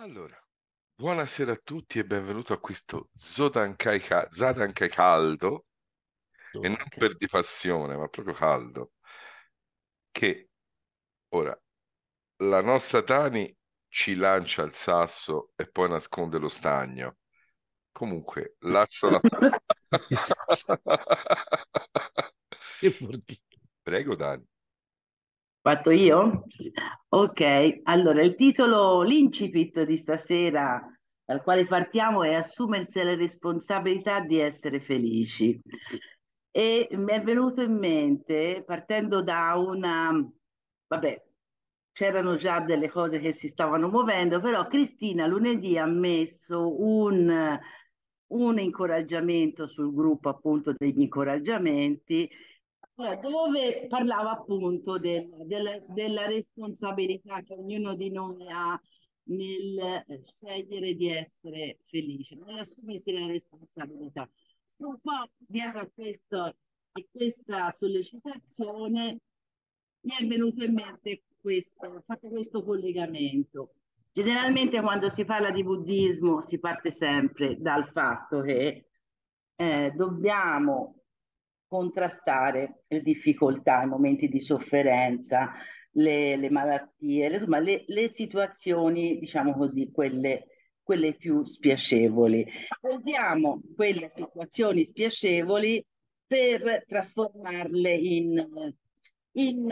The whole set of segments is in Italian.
Allora, buonasera a tutti e benvenuto a questo Zodankai, Ca- Zadankai caldo, e non per di passione, ma proprio caldo, che ora la nostra Tani ci lancia il sasso e poi nasconde lo stagno. Comunque, lascio la... Prego Dani. Parto io? Ok, allora il titolo, l'incipit di stasera dal quale partiamo è assumersi la responsabilità di essere felici. E mi è venuto in mente, partendo da una, vabbè, c'erano già delle cose che si stavano muovendo, però Cristina lunedì ha messo un, un incoraggiamento sul gruppo appunto degli incoraggiamenti eh, dove parlava appunto del, del, della responsabilità che ognuno di noi ha nel eh, scegliere di essere felice, nell'assumersi la responsabilità. Un po' dietro a, questo, a questa sollecitazione mi è venuto in mente questo, fatto questo collegamento. Generalmente quando si parla di buddismo si parte sempre dal fatto che eh, dobbiamo contrastare le difficoltà, i momenti di sofferenza, le, le malattie, le, le, le, situazioni, diciamo così, quelle, quelle più spiacevoli. Usiamo quelle situazioni spiacevoli per trasformarle in, in,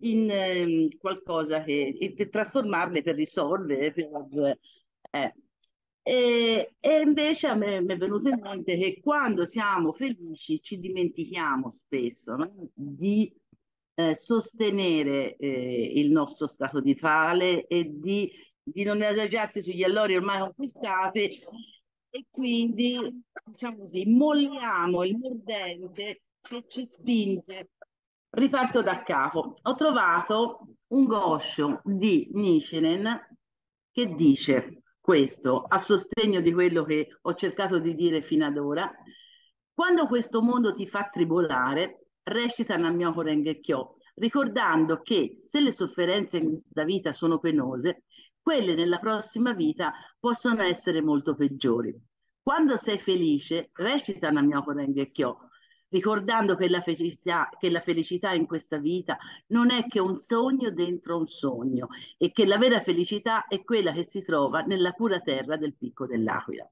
in ehm, qualcosa che, per trasformarle per risolvere, per, eh, e, e, invece a me mi è venuto in mente che quando siamo felici ci dimentichiamo spesso no? di eh, sostenere eh, il nostro stato di fale e di, di non adagiarsi sugli allori ormai conquistati e quindi diciamo così molliamo il mordente che ci spinge riparto da capo ho trovato un goscio di Nishinen che dice questo a sostegno di quello che ho cercato di dire fino ad ora. Quando questo mondo ti fa tribolare, recita Namyoko Renge Kyo, ricordando che se le sofferenze in questa vita sono penose, quelle nella prossima vita possono essere molto peggiori. Quando sei felice, recita Namyoko Renge Kyo, ricordando che la, felicità, che la felicità in questa vita non è che un sogno dentro un sogno e che la vera felicità è quella che si trova nella pura terra del picco dell'Aquila.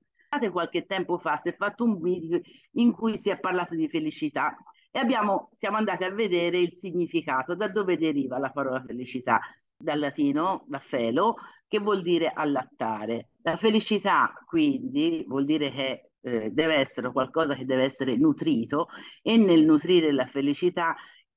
Qualche tempo fa si è fatto un video in cui si è parlato di felicità e abbiamo, siamo andati a vedere il significato, da dove deriva la parola felicità, dal latino, da felo, che vuol dire allattare. La felicità quindi vuol dire che eh, deve essere qualcosa che deve essere nutrito e nel nutrire la felicità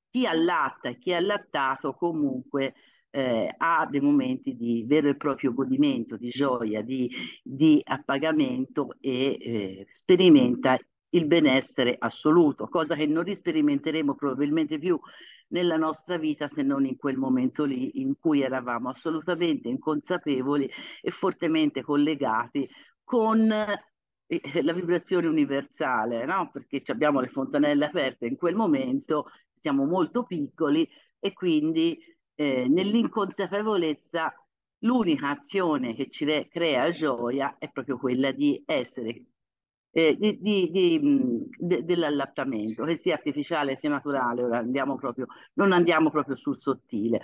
chi allatta e chi è allattato comunque eh, ha dei momenti di vero e proprio godimento, di gioia, di, di appagamento e eh, sperimenta il benessere assoluto, cosa che non risperimenteremo probabilmente più nella nostra vita se non in quel momento lì in cui eravamo assolutamente inconsapevoli e fortemente collegati con la vibrazione universale, no? perché abbiamo le fontanelle aperte in quel momento, siamo molto piccoli e quindi eh, nell'inconsapevolezza l'unica azione che ci re- crea gioia è proprio quella di essere, eh, di, di, di, de, dell'allattamento, che sia artificiale sia naturale, ora andiamo proprio, non andiamo proprio sul sottile.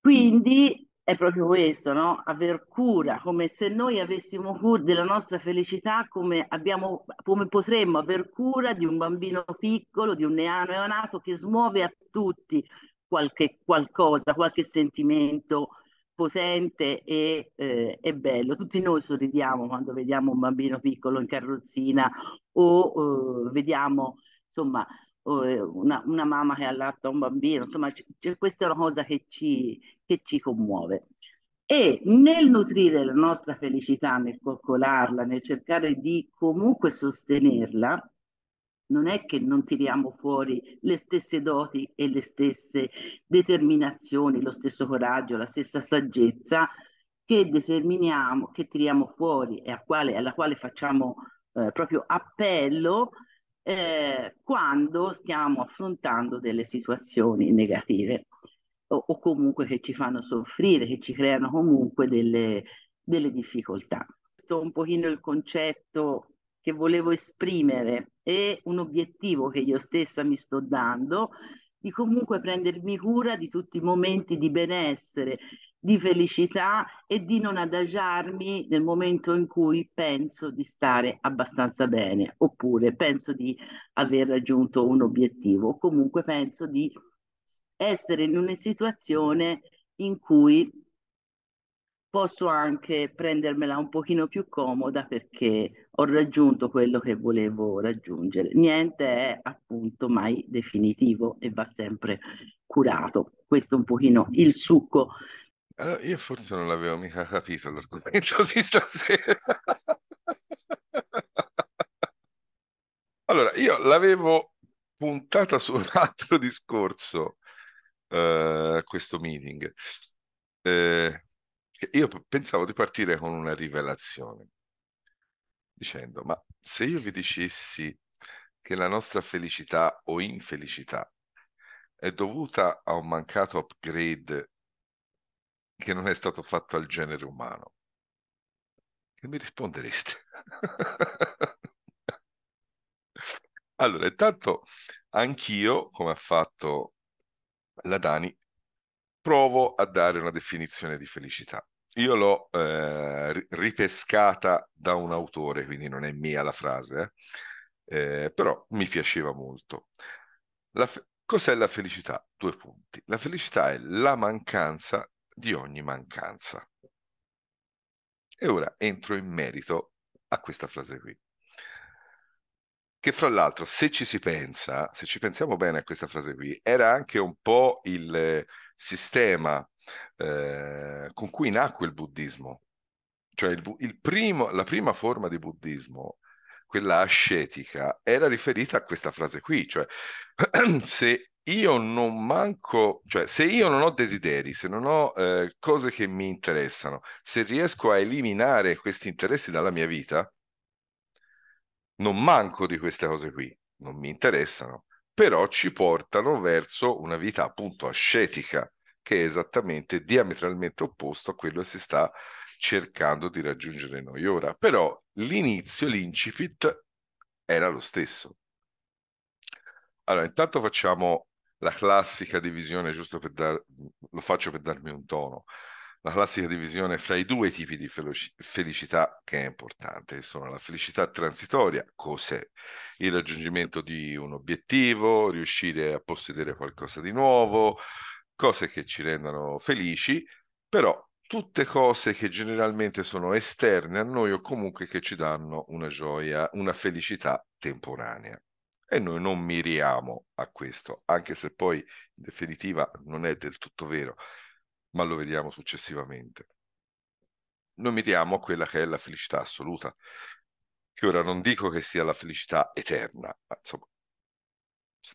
Quindi è proprio questo, no? Aver cura, come se noi avessimo cura della nostra felicità, come, abbiamo, come potremmo aver cura di un bambino piccolo, di un neonato che smuove a tutti qualche, qualcosa, qualche sentimento potente e, eh, e bello. Tutti noi sorridiamo quando vediamo un bambino piccolo in carrozzina o eh, vediamo, insomma, eh, una, una mamma che allatta un bambino, insomma c- c- questa è una cosa che ci, che ci commuove. E nel nutrire la nostra felicità, nel coccolarla, nel cercare di comunque sostenerla, non è che non tiriamo fuori le stesse doti e le stesse determinazioni, lo stesso coraggio, la stessa saggezza che determiniamo, che tiriamo fuori e a quale, alla quale facciamo eh, proprio appello eh, quando stiamo affrontando delle situazioni negative o, o, comunque che ci fanno soffrire, che ci creano comunque delle, delle difficoltà. Questo è un pochino il concetto che volevo esprimere e un obiettivo che io stessa mi sto dando di comunque prendermi cura di tutti i momenti di benessere di felicità e di non adagiarmi nel momento in cui penso di stare abbastanza bene oppure penso di aver raggiunto un obiettivo o comunque penso di essere in una situazione in cui posso anche prendermela un pochino più comoda perché ho raggiunto quello che volevo raggiungere. Niente è appunto mai definitivo e va sempre curato. Questo è un pochino il succo allora, io forse non l'avevo mica capito l'argomento di stasera. allora, io l'avevo puntata su un altro discorso, eh, questo meeting. Eh, io pensavo di partire con una rivelazione, dicendo, ma se io vi dicessi che la nostra felicità o infelicità è dovuta a un mancato upgrade che non è stato fatto al genere umano? Che mi rispondereste? allora, intanto anch'io, come ha fatto la Dani, provo a dare una definizione di felicità. Io l'ho eh, ripescata da un autore, quindi non è mia la frase, eh? Eh, però mi piaceva molto. La fe- cos'è la felicità? Due punti. La felicità è la mancanza di ogni mancanza. E ora entro in merito a questa frase qui. Che fra l'altro, se ci si pensa, se ci pensiamo bene a questa frase qui, era anche un po' il eh, sistema eh, con cui nacque il buddismo. Cioè il, il primo, la prima forma di buddismo, quella ascetica, era riferita a questa frase qui, cioè se io non manco, cioè se io non ho desideri, se non ho eh, cose che mi interessano, se riesco a eliminare questi interessi dalla mia vita, non manco di queste cose qui, non mi interessano, però ci portano verso una vita appunto ascetica, che è esattamente diametralmente opposto a quello che si sta cercando di raggiungere noi ora. Però l'inizio, l'incipit, era lo stesso. Allora, intanto facciamo la classica divisione, giusto per dar, lo faccio per darmi un tono, la classica divisione fra i due tipi di felicità che è importante, che sono la felicità transitoria, cos'è? Il raggiungimento di un obiettivo, riuscire a possedere qualcosa di nuovo, cose che ci rendano felici, però tutte cose che generalmente sono esterne a noi o comunque che ci danno una gioia, una felicità temporanea e noi non miriamo a questo, anche se poi in definitiva non è del tutto vero, ma lo vediamo successivamente. Noi miriamo a quella che è la felicità assoluta, che ora non dico che sia la felicità eterna, ma insomma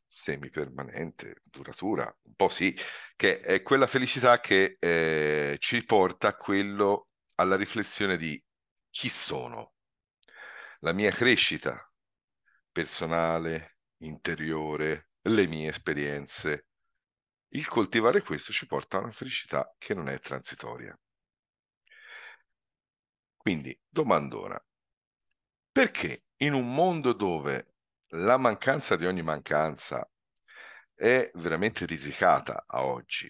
semipermanente, duratura, un po' sì, che è quella felicità che eh, ci porta a quello, alla riflessione di chi sono, la mia crescita, personale, interiore, le mie esperienze. Il coltivare questo ci porta a una felicità che non è transitoria. Quindi, domandona, perché in un mondo dove la mancanza di ogni mancanza è veramente risicata a oggi,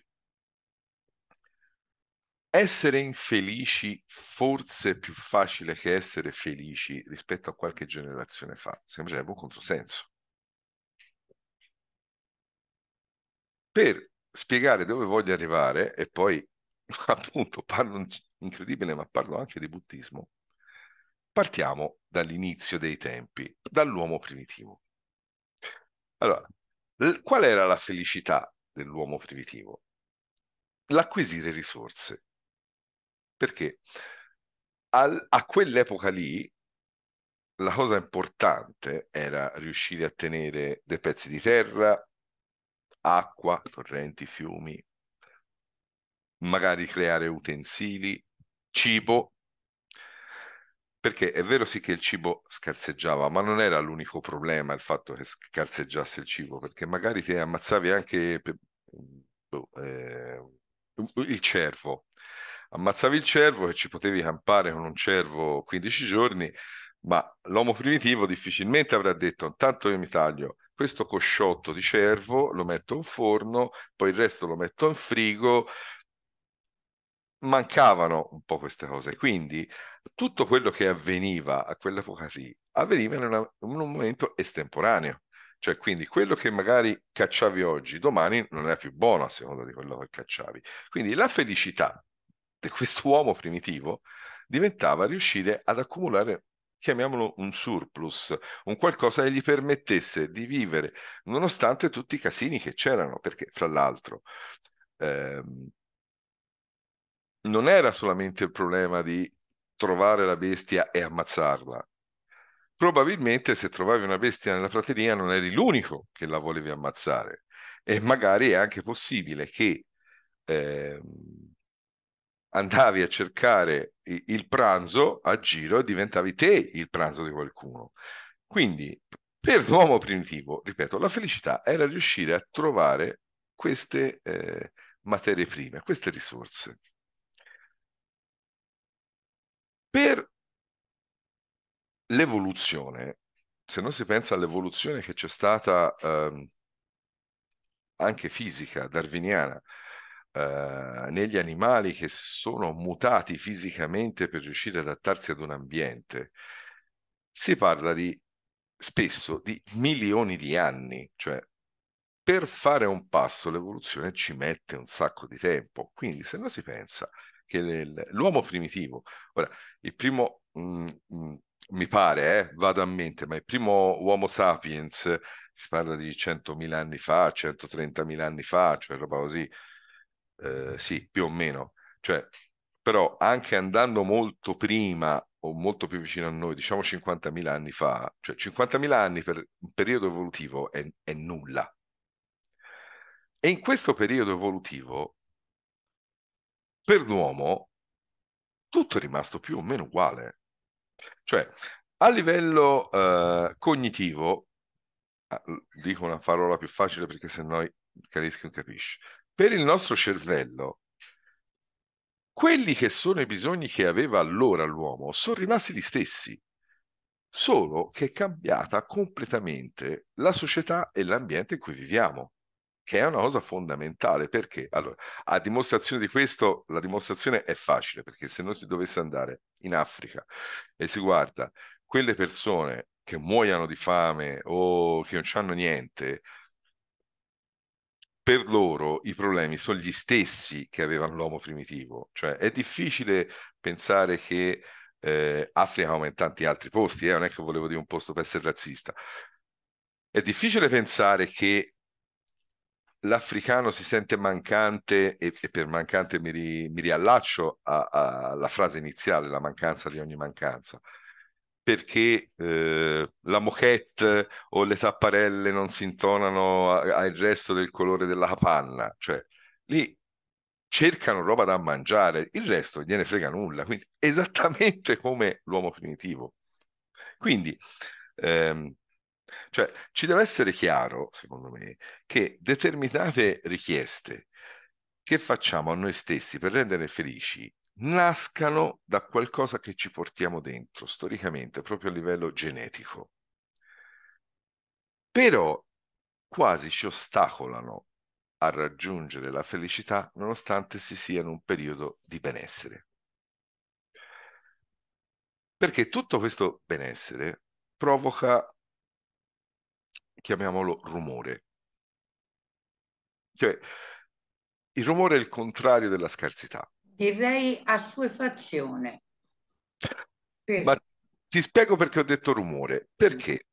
essere infelici forse è più facile che essere felici rispetto a qualche generazione fa. Sembrerebbe un controsenso. Per spiegare dove voglio arrivare, e poi appunto parlo incredibile, ma parlo anche di buddismo, partiamo dall'inizio dei tempi, dall'uomo primitivo. Allora, qual era la felicità dell'uomo primitivo? L'acquisire risorse. Perché al, a quell'epoca lì la cosa importante era riuscire a tenere dei pezzi di terra, acqua, torrenti, fiumi, magari creare utensili, cibo, perché è vero sì che il cibo scarseggiava, ma non era l'unico problema il fatto che scarseggiasse il cibo, perché magari ti ammazzavi anche boh, eh, il cervo, ammazzavi il cervo e ci potevi campare con un cervo 15 giorni, ma l'uomo primitivo difficilmente avrà detto intanto io mi taglio questo cosciotto di cervo, lo metto in forno, poi il resto lo metto in frigo. Mancavano un po' queste cose, quindi tutto quello che avveniva a quell'epoca lì avveniva in, una, in un momento estemporaneo. Cioè, quindi quello che magari cacciavi oggi, domani non era più buono a seconda di quello che cacciavi. Quindi la felicità questo uomo primitivo diventava riuscire ad accumulare chiamiamolo un surplus, un qualcosa che gli permettesse di vivere nonostante tutti i casini che c'erano, perché fra l'altro ehm, non era solamente il problema di trovare la bestia e ammazzarla. Probabilmente se trovavi una bestia nella prateria non eri l'unico che la volevi ammazzare e magari è anche possibile che ehm, andavi a cercare il pranzo a giro e diventavi te il pranzo di qualcuno. Quindi, per l'uomo primitivo, ripeto, la felicità era riuscire a trovare queste eh, materie prime, queste risorse. Per l'evoluzione, se non si pensa all'evoluzione che c'è stata eh, anche fisica, darwiniana, eh, negli animali che sono mutati fisicamente per riuscire ad adattarsi ad un ambiente, si parla di spesso di milioni di anni, cioè per fare un passo l'evoluzione ci mette un sacco di tempo. Quindi se no si pensa che l'uomo primitivo, ora il primo, mh, mm, mh, mm, mi pare, eh, vado a mente, ma il primo Homo sapiens si parla di 100.000 anni fa, 130.000 anni fa, cioè roba così, eh, sì, più o meno. Cioè, però anche andando molto prima o molto più vicino a noi, diciamo 50.000 anni fa, cioè 50.000 anni per un periodo evolutivo è, è nulla. E in questo periodo evolutivo, per l'uomo, tutto è rimasto più o meno uguale. Cioè, a livello eh, cognitivo, ah, dico una parola più facile perché se no Carischi non capisce, per il nostro cervello, quelli che sono i bisogni che aveva allora l'uomo sono rimasti gli stessi, solo che è cambiata completamente la società e l'ambiente in cui viviamo, che è una cosa fondamentale perché, allora, a dimostrazione di questo, la dimostrazione è facile, perché se non si dovesse andare in Africa e si guarda quelle persone che muoiono di fame o che non hanno niente, per loro i problemi sono gli stessi che aveva l'uomo primitivo, cioè è difficile pensare che eh, Africa come in tanti altri posti, eh, non è che volevo dire un posto per essere razzista, è difficile pensare che l'africano si sente mancante e, e per mancante mi, ri, mi riallaccio alla frase iniziale, la mancanza di ogni mancanza, perché eh, la moquette o le tapparelle non si intonano al resto del colore della capanna, cioè lì cercano roba da mangiare, il resto gliene frega nulla, quindi esattamente come l'uomo primitivo. Quindi ehm, cioè, ci deve essere chiaro, secondo me, che determinate richieste che facciamo a noi stessi per rendere felici nascano da qualcosa che ci portiamo dentro, storicamente, proprio a livello genetico. Però quasi ci ostacolano a raggiungere la felicità nonostante si sia in un periodo di benessere. Perché tutto questo benessere provoca, chiamiamolo, rumore. Cioè, il rumore è il contrario della scarsità direi assuefazione. Per... Ma ti spiego perché ho detto rumore. Perché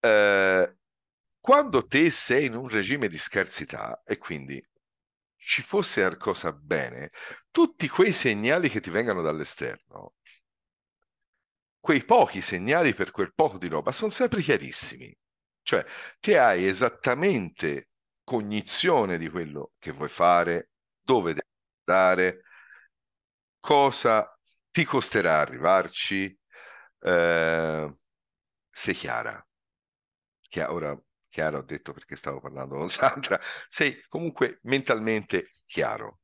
eh, quando te sei in un regime di scarsità e quindi ci fosse qualcosa bene, tutti quei segnali che ti vengono dall'esterno, quei pochi segnali per quel poco di roba, sono sempre chiarissimi. Cioè, te hai esattamente cognizione di quello che vuoi fare, dove dare, cosa ti costerà arrivarci, eh, sei chiara. Chia- ora chiara ho detto perché stavo parlando con Sandra, sei comunque mentalmente chiaro.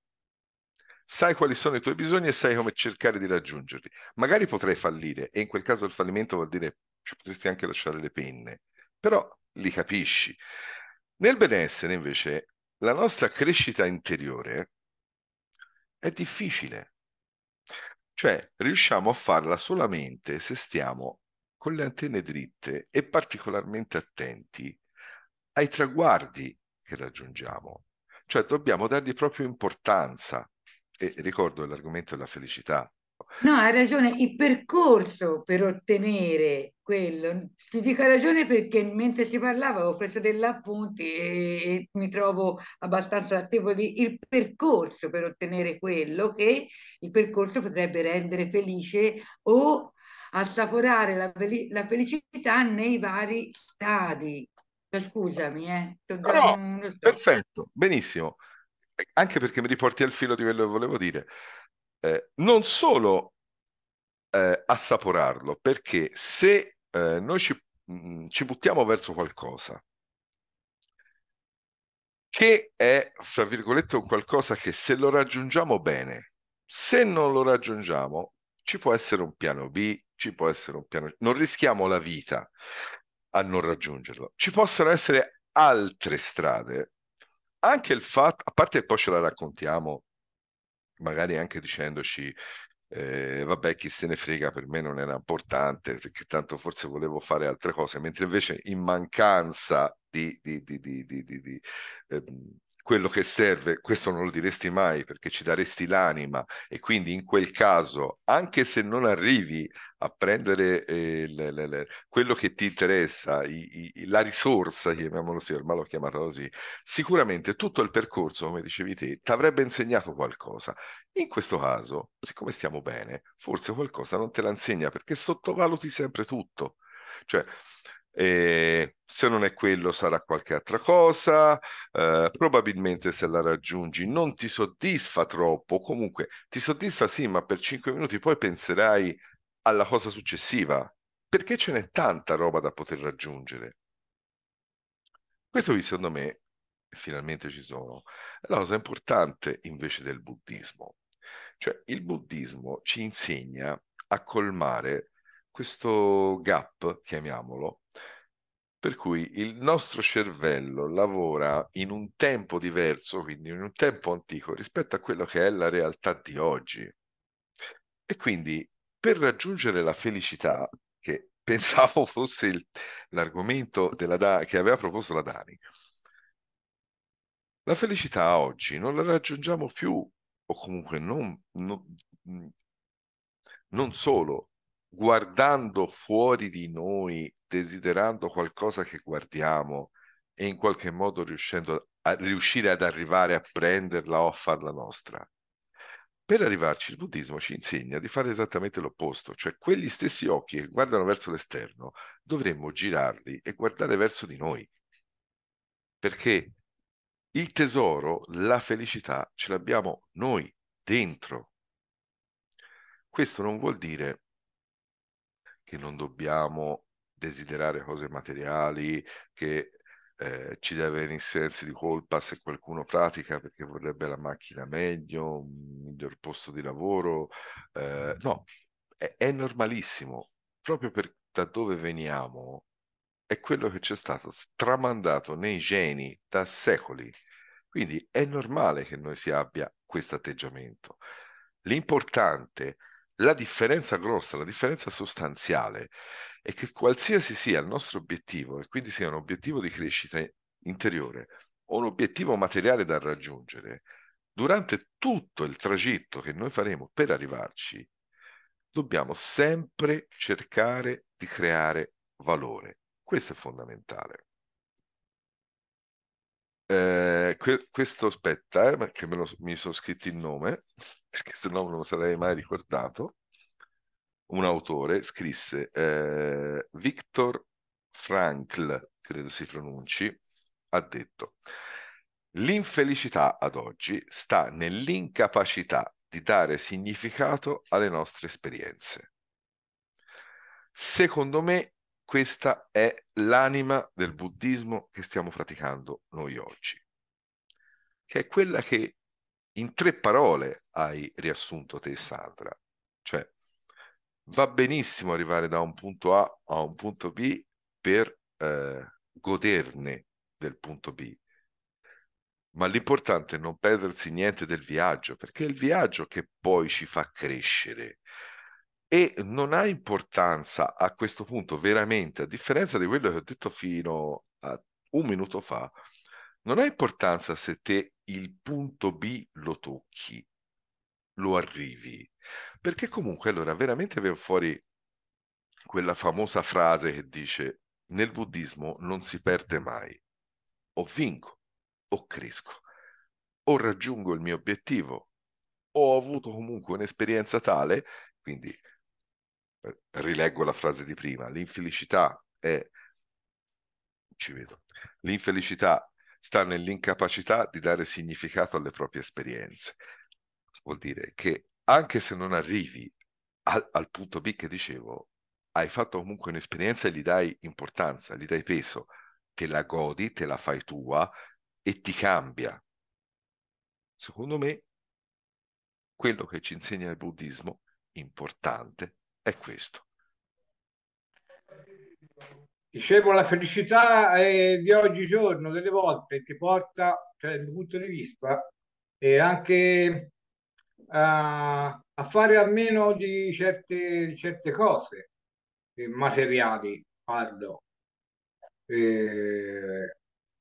Sai quali sono i tuoi bisogni e sai come cercare di raggiungerli. Magari potrai fallire e in quel caso il fallimento vuol dire ci potresti anche lasciare le penne, però li capisci. Nel benessere invece la nostra crescita interiore è difficile. Cioè, riusciamo a farla solamente se stiamo con le antenne dritte e particolarmente attenti ai traguardi che raggiungiamo. Cioè, dobbiamo dargli proprio importanza. E ricordo l'argomento della felicità. No, hai ragione, il percorso per ottenere quello, ti dico ragione perché mentre si parlava ho preso degli appunti e, mi trovo abbastanza attivo di il percorso per ottenere quello che il percorso potrebbe rendere felice o assaporare la, la felicità nei vari stadi. Scusami, eh. No, no, perfetto, benissimo. Anche perché mi riporti al filo di quello che volevo dire eh, non solo eh, assaporarlo, perché se eh, noi ci, mh, mm, ci buttiamo verso qualcosa che è, fra virgolette, un qualcosa che se lo raggiungiamo bene, se non lo raggiungiamo, ci può essere un piano B, ci può essere un piano C, non rischiamo la vita a non raggiungerlo. Ci possono essere altre strade, anche il fatto, a parte che poi ce la raccontiamo magari anche dicendoci eh, vabbè chi se ne frega per me non era importante perché tanto forse volevo fare altre cose mentre invece in mancanza di, di, di, di eh, quello che serve, questo non lo diresti mai perché ci daresti l'anima e quindi in quel caso, anche se non arrivi a prendere eh, le, le, le, quello che ti interessa, i, i, la risorsa, chiamiamolo sì, ormai l'ho chiamata così, sicuramente tutto il percorso, come dicevi te, ti avrebbe insegnato qualcosa. In questo caso, siccome stiamo bene, forse qualcosa non te la insegna perché sottovaluti sempre tutto. Cioè, e se non è quello sarà qualche altra cosa, eh, probabilmente se la raggiungi non ti soddisfa troppo, comunque ti soddisfa sì, ma per 5 minuti poi penserai alla cosa successiva, perché ce n'è tanta roba da poter raggiungere. Questo secondo me finalmente ci sono, è la cosa importante invece del buddismo. Cioè il buddismo ci insegna a colmare questo gap, chiamiamolo, per cui il nostro cervello lavora in un tempo diverso, quindi in un tempo antico rispetto a quello che è la realtà di oggi. E quindi per raggiungere la felicità, che pensavo fosse il, l'argomento da- che aveva proposto la Dani, la felicità oggi non la raggiungiamo più, o comunque non, non, mm, non solo guardando fuori di noi, desiderando qualcosa che guardiamo e in qualche modo riuscendo a riuscire ad arrivare a prenderla o a farla nostra. Per arrivarci il buddismo ci insegna di fare esattamente l'opposto, cioè quegli stessi occhi che guardano verso l'esterno dovremmo girarli e guardare verso di noi. Perché il tesoro, la felicità, ce l'abbiamo noi dentro. Questo non vuol dire che non dobbiamo desiderare cose materiali, che eh, ci deve venire sensi di colpa se qualcuno pratica perché vorrebbe la macchina meglio, un miglior posto di lavoro. Eh, no, è, è, normalissimo, proprio per da dove veniamo è quello che ci è stato tramandato nei geni da secoli. Quindi è normale che noi si abbia questo atteggiamento. L'importante è la differenza grossa, la differenza sostanziale è che qualsiasi sia il nostro obiettivo, e quindi sia un obiettivo di crescita interiore o un obiettivo materiale da raggiungere, durante tutto il tragitto che noi faremo per arrivarci, dobbiamo sempre cercare di creare valore. Questo è fondamentale. Eh, que- questo aspetta, eh, perché me lo, mi sono scritto il nome, perché se no non lo sarei mai ricordato. Un autore scrisse eh, Victor Frankl, credo si pronunci, ha detto L'infelicità ad oggi sta nell'incapacità di dare significato alle nostre esperienze. Secondo me questa è l'anima del buddismo che stiamo praticando noi oggi, che è quella che in tre parole hai riassunto te, Sandra. Cioè, va benissimo arrivare da un punto A a un punto B per eh, goderne del punto B, ma l'importante è non perdersi niente del viaggio, perché è il viaggio che poi ci fa crescere, e non ha importanza a questo punto veramente, a differenza di quello che ho detto fino a un minuto fa, non ha importanza se te il punto B lo tocchi, lo arrivi, perché comunque allora veramente viene fuori quella famosa frase che dice nel buddismo non si perde mai, o vinco, o cresco, o raggiungo il mio obiettivo, o ho avuto comunque un'esperienza tale, quindi rileggo la frase di prima, l'infelicità è, ci vedo, l'infelicità sta nell'incapacità di dare significato alle proprie esperienze. Vuol dire che anche se non arrivi al, al punto B che dicevo, hai fatto comunque un'esperienza e gli dai importanza, gli dai peso, te la godi, te la fai tua e ti cambia. Secondo me, quello che ci insegna il buddismo, importante, è questo. Dicevo, la felicità eh, di oggigiorno delle volte ti porta, cioè, dal mio punto di vista, è anche a, a, fare a meno di certe, di certe cose eh, materiali, parlo. Eh,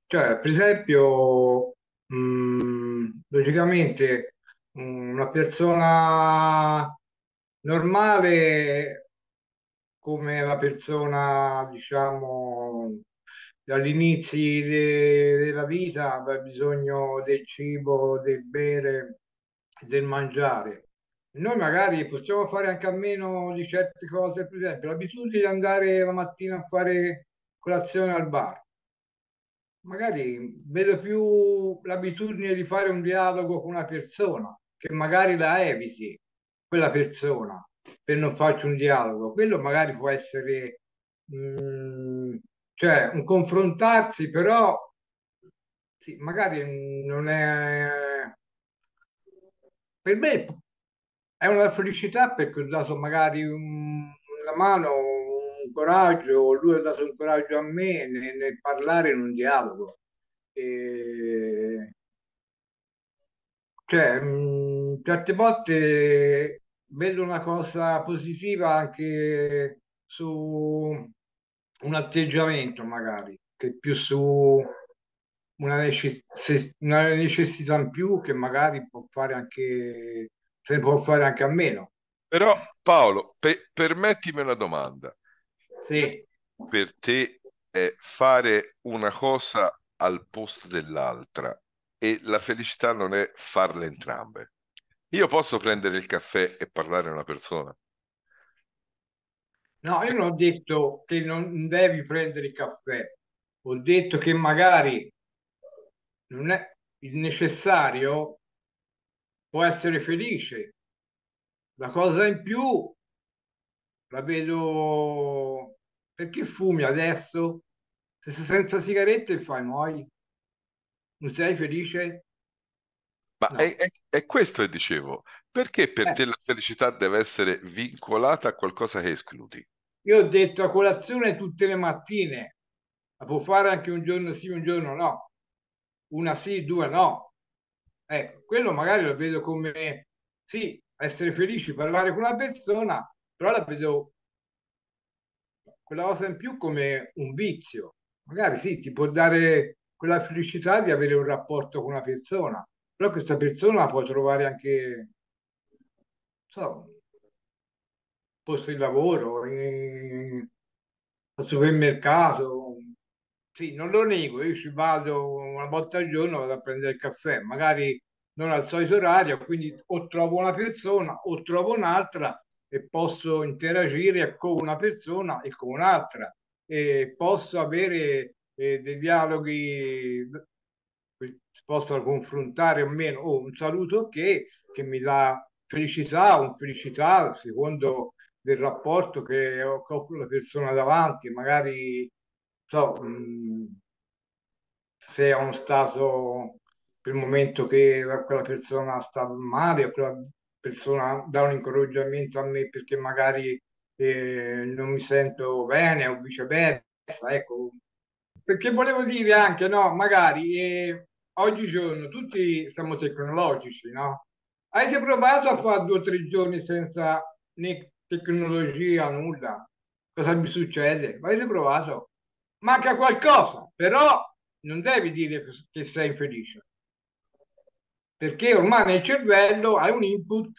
cioè, per esempio, mh, mm, logicamente mh, mm, una persona normale come la persona, diciamo, dall'inizio de- della vita aveva bisogno del cibo, del bere, del mangiare. Noi magari possiamo fare anche a meno di certe cose, per esempio l'abitudine di andare la mattina a fare colazione al bar. Magari vedo più l'abitudine di fare un dialogo con una persona che magari la eviti quella persona per non farci un dialogo. Quello magari può essere mh, mm, cioè un confrontarsi, però sì, magari non è per me è una felicità perché ho dato magari un, una mano, un coraggio, lui ha dato un coraggio a me nel, nel parlare in un dialogo. E... Cioè, mh, mm, certe volte vedo una cosa positiva anche su un atteggiamento magari, che più su una, necess- una necessità in più che magari può fare anche, se può fare anche a meno. Però Paolo, pe- permettimi una domanda. Sì. Per te è fare una cosa al posto dell'altra e la felicità non è farle entrambe. Io posso prendere il caffè e parlare a una persona? No, io non ho detto che non devi prendere il caffè, ho detto che magari non è il necessario, può essere felice. La cosa in più la vedo perché fumi adesso? Se sei senza sigarette fai muori. Non sei felice? Ma no. è, è, è, questo che dicevo, perché per eh. te la felicità deve essere vincolata a qualcosa che escludi? Io ho detto a colazione tutte le mattine, la può fare anche un giorno sì, un giorno no, una sì, due no. Ecco, quello magari lo vedo come sì, essere felici, parlare con una persona, però la vedo quella cosa in più come un vizio. Magari sì, ti può dare quella felicità di avere un rapporto con una persona, però questa persona può trovare anche so, posto di lavoro in, al supermercato sì, non lo nego, io ci vado una volta al giorno vado a prendere il caffè, magari non al solito orario, quindi o trovo una persona o trovo un'altra e posso interagire con una persona e con un'altra e posso avere eh, dei dialoghi possa confrontare o meno o oh, un saluto che, che mi dà felicità o infelicità secondo del rapporto che ho con la persona davanti, magari so, mh, se è uno stato per il momento che quella persona sta male o quella persona dà un incoraggiamento a me perché magari eh, non mi sento bene o viceversa, ecco. Perché volevo dire anche, no, magari eh, oggigiorno tutti siamo tecnologici, no? Avete provato a fare due o tre giorni senza né tecnologia, nulla? Cosa mi succede? Avete provato? Manca qualcosa, però non devi dire che sei infelice. Perché ormai nel cervello hai un input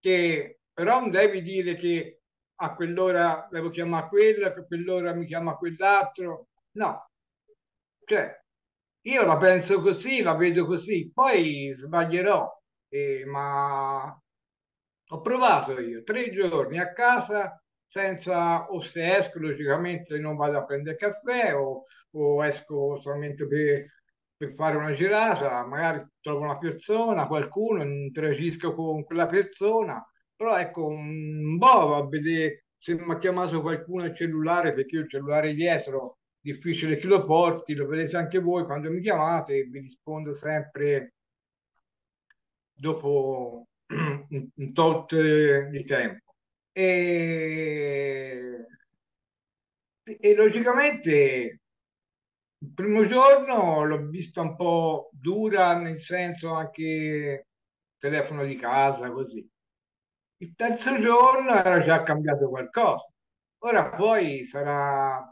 che però non devi dire che a quell'ora devo chiamare quella, a quell'ora mi chiama quell'altro. No. Cioè, io la penso così, la vedo così, poi sbaglierò, eh, ma ho provato io tre giorni a casa senza o se esco logicamente non vado a prendere caffè o, o esco solamente per, per, fare una girata, magari trovo una persona, qualcuno, interagisco con quella persona, però ecco un boh a vedere se mi ha chiamato qualcuno al cellulare perché io ho il cellulare dietro difficile che lo porti, lo vedete anche voi quando mi chiamate, vi rispondo sempre dopo un tot di tempo. E, e logicamente il primo giorno l'ho vista un po' dura, nel senso anche telefono di casa, così. Il terzo giorno era già cambiato qualcosa. Ora poi sarà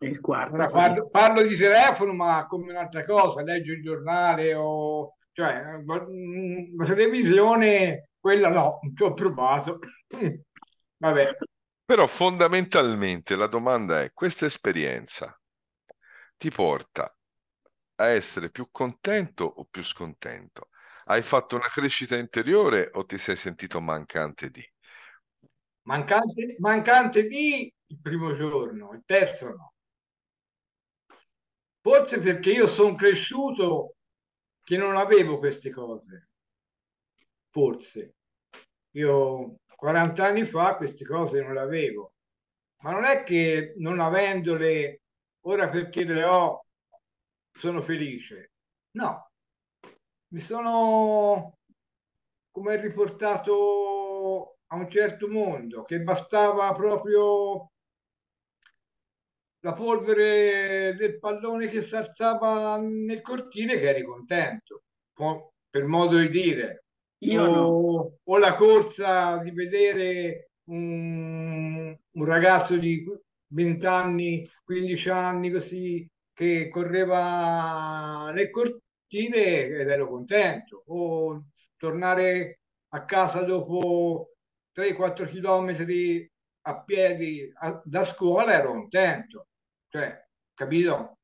il quarto. parlo, parlo, di telefono, ma come un'altra cosa, leggo il giornale o cioè mm, la televisione, quella no, che ho provato. Vabbè. Però fondamentalmente la domanda è: questa esperienza ti porta a essere più contento o più scontento? Hai fatto una crescita interiore o ti sei sentito mancante di? Mancante, mancante di il primo giorno, il terzo no. Forse perché io sono cresciuto che non avevo queste cose. Forse. Io 40 anni fa queste cose non le avevo. Ma non è che non avendole, ora perché le ho, sono felice. No. Mi sono, come riportato a un certo mondo, che bastava proprio la polvere del pallone che si alzava nel cortile che eri contento, per modo di dire. Io o, no. o la corsa di vedere un, un ragazzo di 20 anni, 15 anni così che correva nel cortile ed ero contento. O tornare a casa dopo 3-4 chilometri a piedi a, da scuola ero contento, cioè, capito?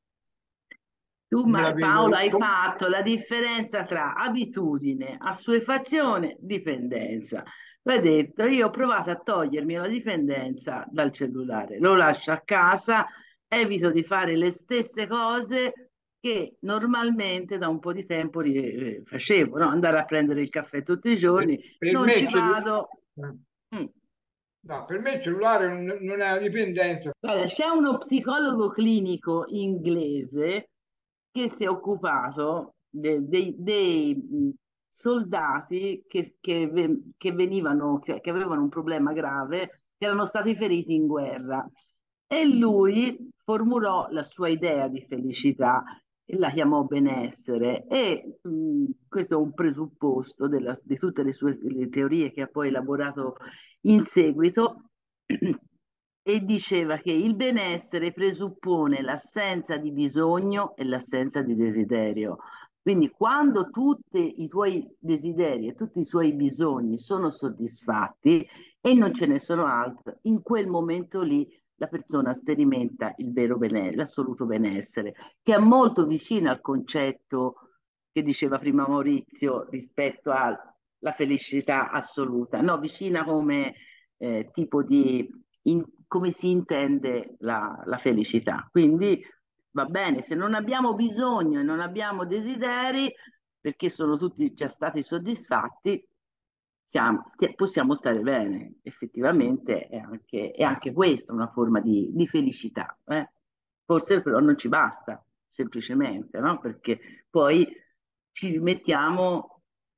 Tu ma Paolo hai fatto la differenza tra abitudine, assuefazione, dipendenza. L'hai detto, io ho provato a togliermi la dipendenza dal cellulare, lo lascio a casa, evito di fare le stesse cose che normalmente da un po' di tempo eh, facevo, no? andare a prendere il caffè tutti i giorni, per, per non ci vado. Cellulare... Mm. Mm. No, per me il cellulare non è una dipendenza. Guarda, c'è uno psicologo clinico inglese che si è occupato dei, dei, dei soldati che, che, che venivano, cioè, che avevano un problema grave, che erano stati feriti in guerra. E lui formulò la sua idea di felicità e la chiamò benessere. E mh, questo è un presupposto della, di tutte le sue le teorie che ha poi elaborato in seguito e diceva che il benessere presuppone l'assenza di bisogno e l'assenza di desiderio. Quindi quando tutti i tuoi desideri e tutti i suoi bisogni sono soddisfatti e non ce ne sono altri, in quel momento lì la persona sperimenta il vero benessere, l'assoluto benessere, che è molto vicino al concetto che diceva prima Maurizio rispetto al la felicità assoluta, no, vicina come eh, tipo di, in, come si intende la, la felicità. Quindi va bene, se non abbiamo bisogno e non abbiamo desideri, perché sono tutti già stati soddisfatti, siamo, stia, possiamo stare bene. Effettivamente è anche, è anche questa una forma di, di felicità. Eh? Forse però non ci basta, semplicemente, no? perché poi ci mettiamo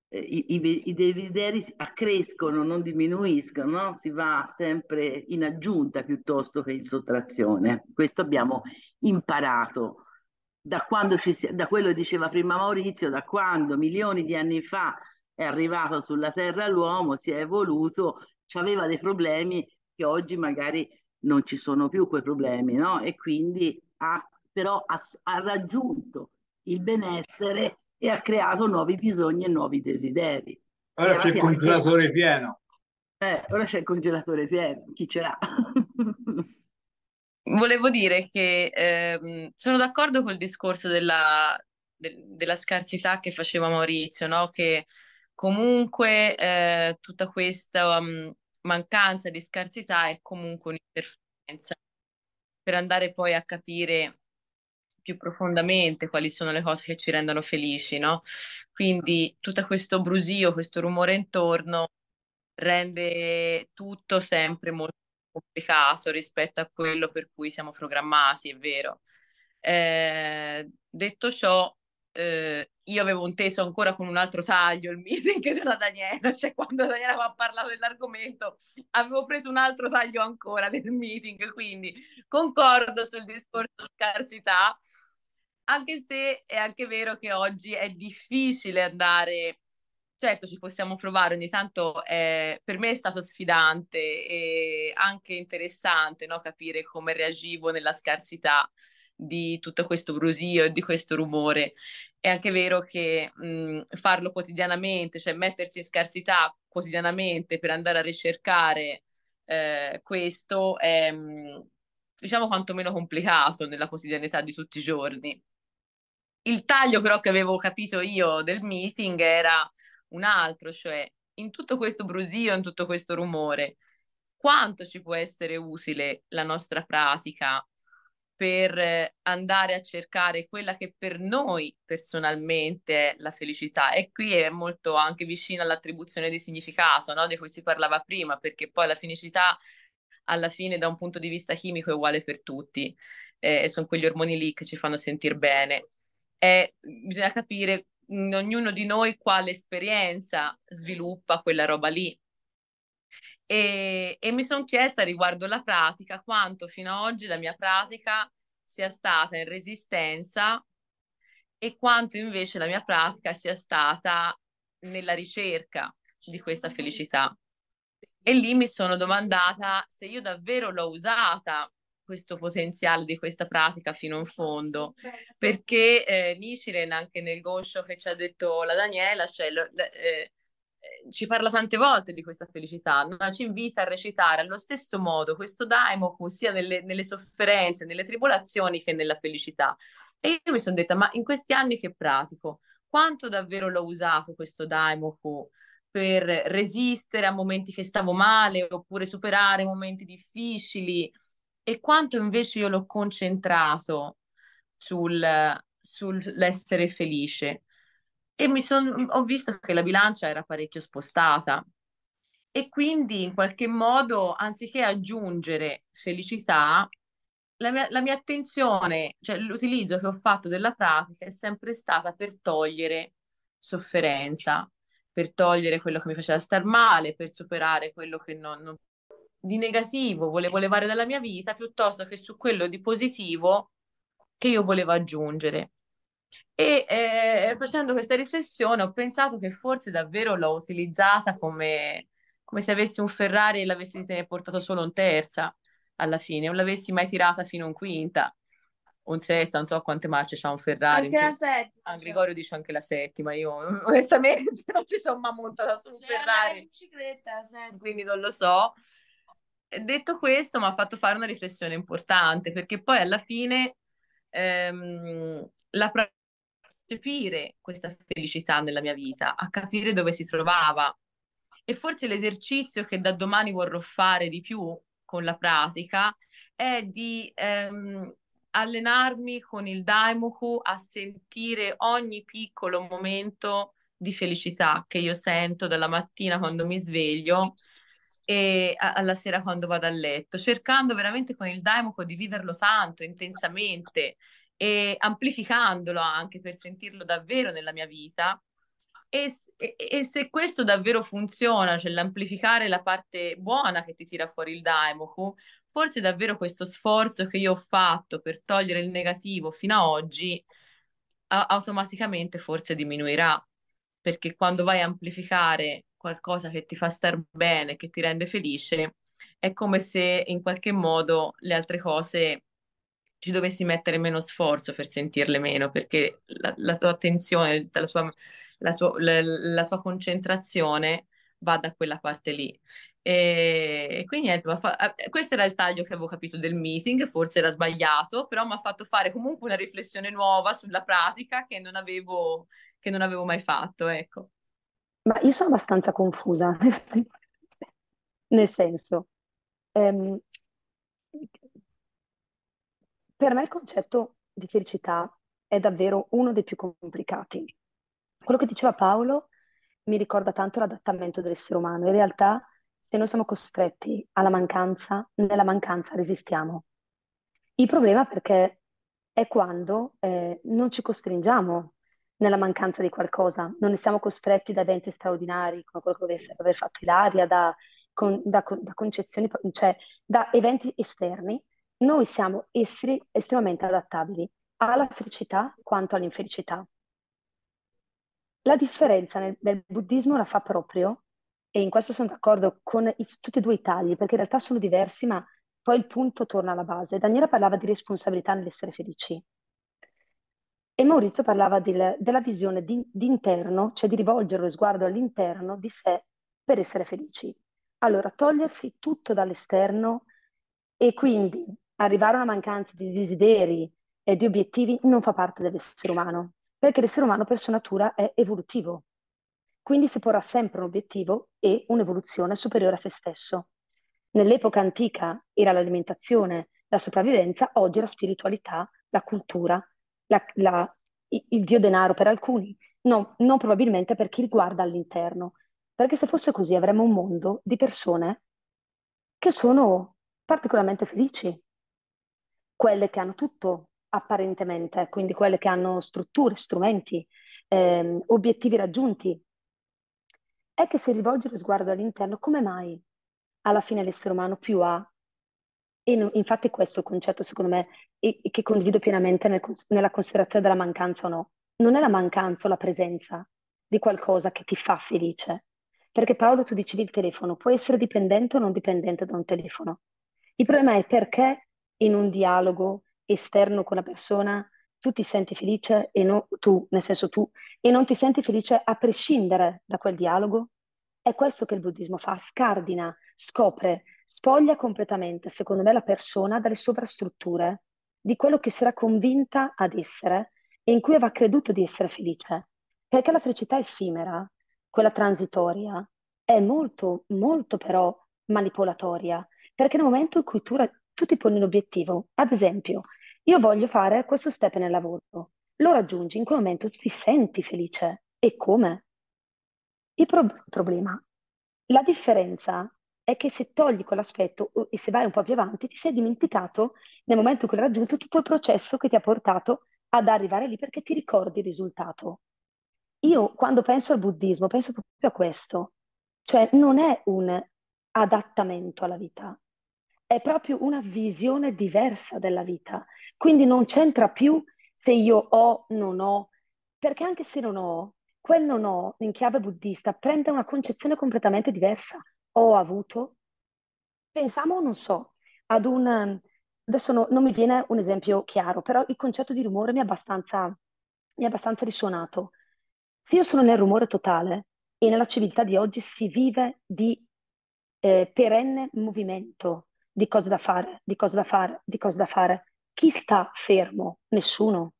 eh, i, i, desideri accrescono, non diminuiscono, no? si va sempre in aggiunta piuttosto che in sottrazione. Questo abbiamo imparato da quando ci si, da quello che diceva prima Maurizio, da quando milioni di anni fa è arrivato sulla Terra l'uomo, si è evoluto, aveva dei problemi che oggi magari non ci sono più quei problemi, no? E quindi ha, però ha, ha raggiunto il benessere e ha creato nuovi bisogni e nuovi desideri. Ora c'è il congelatore pieno. Eh, ora c'è il congelatore pieno, chi ce l'ha? Volevo dire che ehm, sono d'accordo col discorso della, de- della scarsità che faceva Maurizio, no? che comunque eh, tutta questa um, mancanza di scarsità è comunque un'interferenza per andare poi a capire più profondamente quali sono le cose che ci rendono felici, no? Quindi tutto questo brusio, questo rumore intorno rende tutto sempre molto complicato rispetto a quello per cui siamo programmati, è vero. Eh, detto ciò, eh, io avevo inteso ancora con un altro taglio, il meeting della Daniela, cioè quando Daniela aveva parlato dell'argomento avevo preso un altro taglio ancora del meeting, quindi concordo sul discorso di scarsità, anche se è anche vero che oggi è difficile andare, certo ci possiamo provare, ogni tanto eh, per me è stato sfidante e anche interessante no? capire come reagivo nella scarsità di tutto questo brusio e di questo rumore è anche vero che mh, mhmm, farlo quotidianamente, cioè mettersi in scarsità quotidianamente per andare a ricercare eh, questo è, mh, mhmm, diciamo, quantomeno complicato nella quotidianità di tutti i giorni. Il taglio però che avevo capito io del meeting era un altro, cioè in tutto questo brusio, in tutto questo rumore, quanto ci può essere utile la nostra pratica per eh, andare a cercare quella che per noi personalmente è la felicità e qui è molto anche vicino all'attribuzione di significato no? di cui si parlava prima perché poi la felicità alla fine da un punto di vista chimico è uguale per tutti eh, e eh, sono quegli ormoni lì che ci fanno sentire bene e bisogna capire in ognuno di noi quale esperienza sviluppa quella roba lì e, e mi sono chiesta riguardo la pratica quanto fino ad oggi la mia pratica sia stata in resistenza e quanto invece la mia pratica sia stata nella ricerca di questa felicità. E lì mi sono domandata se io davvero l'ho usata questo potenziale di questa pratica fino in fondo, perché eh, Nichiren anche nel goscio che ci ha detto la Daniela, cioè, l- l- eh, eh, ci parla tante volte di questa felicità, no? ci invita a recitare allo stesso modo questo daimoku sia nelle, nelle sofferenze, nelle tribolazioni che nella felicità. E io mi sono detta, ma in questi anni che pratico, quanto davvero l'ho usato questo daimoku per resistere a momenti che stavo male oppure superare momenti difficili e quanto invece io l'ho concentrato sul, sull'essere felice e mi son, ho visto che la bilancia era parecchio spostata e quindi in qualche modo, anziché aggiungere felicità, la mia, la mia attenzione, cioè l'utilizzo che ho fatto della pratica è sempre stata per togliere sofferenza, per togliere quello che mi faceva star male, per superare quello che non, non di negativo volevo levare dalla mia vita piuttosto che su quello di positivo che io volevo aggiungere. E eh, facendo questa riflessione ho pensato che forse davvero l'ho utilizzata come, come se avessi un Ferrari e l'avessi portato solo in terza alla fine, non l'avessi mai tirata fino a un quinta o sesta, non so quante marce c'ha un Ferrari. Anche la settima. Ah, Gregorio dice anche la settima, io onestamente non ci sono mai montata su un C'era Ferrari. bicicletta, sempre. Quindi non lo so. Detto questo, mi ha fatto fare una riflessione importante, perché poi alla fine ehm, la percepire questa felicità nella mia vita, a capire dove si trovava. E forse l'esercizio che da domani vorrò fare di più con la pratica è di ehm, allenarmi con il Daimoku a sentire ogni piccolo momento di felicità che io sento dalla mattina quando mi sveglio e a- alla sera quando vado a letto, cercando veramente con il Daimoku di viverlo tanto intensamente, e amplificandolo anche per sentirlo davvero nella mia vita. E, e, se questo davvero funziona, cioè l'amplificare la parte buona che ti tira fuori il Daimoku, forse davvero questo sforzo che io ho fatto per togliere il negativo fino ad oggi a- automaticamente forse diminuirà, perché quando vai a amplificare qualcosa che ti fa star bene, che ti rende felice, è come se in qualche modo le altre cose ci dovessi mettere meno sforzo per sentirle meno, perché la, la tua attenzione, la sua, la, tua, la, la tua concentrazione va da quella parte lì. E quindi niente, ecco, fa... Ah, questo era il taglio che avevo capito del meeting, forse era sbagliato, però mi ha fatto fare comunque una riflessione nuova sulla pratica che non avevo, che non avevo mai fatto. Ecco. Ma io sono abbastanza confusa, nel senso, ehm, per me il concetto di felicità è davvero uno dei più complicati. Quello che diceva Paolo mi ricorda tanto l'adattamento dell'essere umano. In realtà, se noi siamo costretti alla mancanza, nella mancanza resistiamo. Il problema perché è quando eh, non ci costringiamo nella mancanza di qualcosa, non ne siamo costretti da eventi straordinari come quello che deve aver fatto Ilaria, da, con, da, da concezioni, cioè da eventi esterni noi siamo esseri estremamente adattabili alla felicità quanto all'infelicità. La differenza nel, del buddismo la fa proprio, e in questo sono d'accordo con i, tutti e due i tagli, perché in realtà sono diversi, ma poi il punto torna alla base. Daniela parlava di responsabilità nell'essere felici e Maurizio parlava del, della visione di, di cioè di rivolgere lo sguardo all'interno di sé per essere felici. Allora, togliersi tutto dall'esterno e quindi arrivare a una mancanza di desideri e di obiettivi non fa parte dell'essere umano, perché l'essere umano per sua natura è evolutivo. Quindi si porrà sempre un obiettivo e un'evoluzione superiore a se stesso. Nell'epoca antica era l'alimentazione, la sopravvivenza, oggi la spiritualità, la cultura, la, la, il dio denaro per alcuni, no, non probabilmente per chi guarda all'interno, perché se fosse così avremmo un mondo di persone che sono particolarmente felici, quelle che hanno tutto apparentemente, quindi quelle che hanno strutture, strumenti, ehm, obiettivi raggiunti, è che se rivolge lo sguardo all'interno, come mai alla fine l'essere umano più ha? E in, infatti questo è il concetto, secondo me, e, e che condivido pienamente nel, nella considerazione della mancanza o no. Non è la mancanza o la presenza di qualcosa che ti fa felice. Perché Paolo, tu dicevi il telefono, può essere dipendente o non dipendente da un telefono. Il problema è perché in un dialogo esterno con la persona, tu ti senti felice e no, tu, nel senso tu, e non ti senti felice a prescindere da quel dialogo? È questo che il buddismo fa, scardina, scopre, spoglia completamente, secondo me, la persona dalle sovrastrutture di quello che sarà convinta ad essere e in cui aveva creduto di essere felice. Perché la felicità effimera, quella transitoria, è molto, molto però manipolatoria, perché nel momento in cui tu tu ti poni un obiettivo, ad esempio, io voglio fare questo step nel lavoro, lo raggiungi, in quel momento tu ti senti felice e come? Il pro- problema, la differenza è che se togli quell'aspetto e se vai un po' più avanti, ti sei dimenticato nel momento in cui l'hai raggiunto tutto il processo che ti ha portato ad arrivare lì perché ti ricordi il risultato. Io quando penso al buddismo penso proprio a questo, cioè non è un adattamento alla vita, è proprio una visione diversa della vita. Quindi non c'entra più se io ho, non ho, perché anche se non ho, quel non ho in chiave buddista prende una concezione completamente diversa. Ho avuto, pensiamo, non so, ad un... Adesso no, non mi viene un esempio chiaro, però il concetto di rumore mi è abbastanza, mi è abbastanza risuonato. Se io sono nel rumore totale e nella civiltà di oggi si vive di eh, perenne movimento, di cose da fare, di cose da fare, di cose da fare. Chi sta fermo? Nessuno,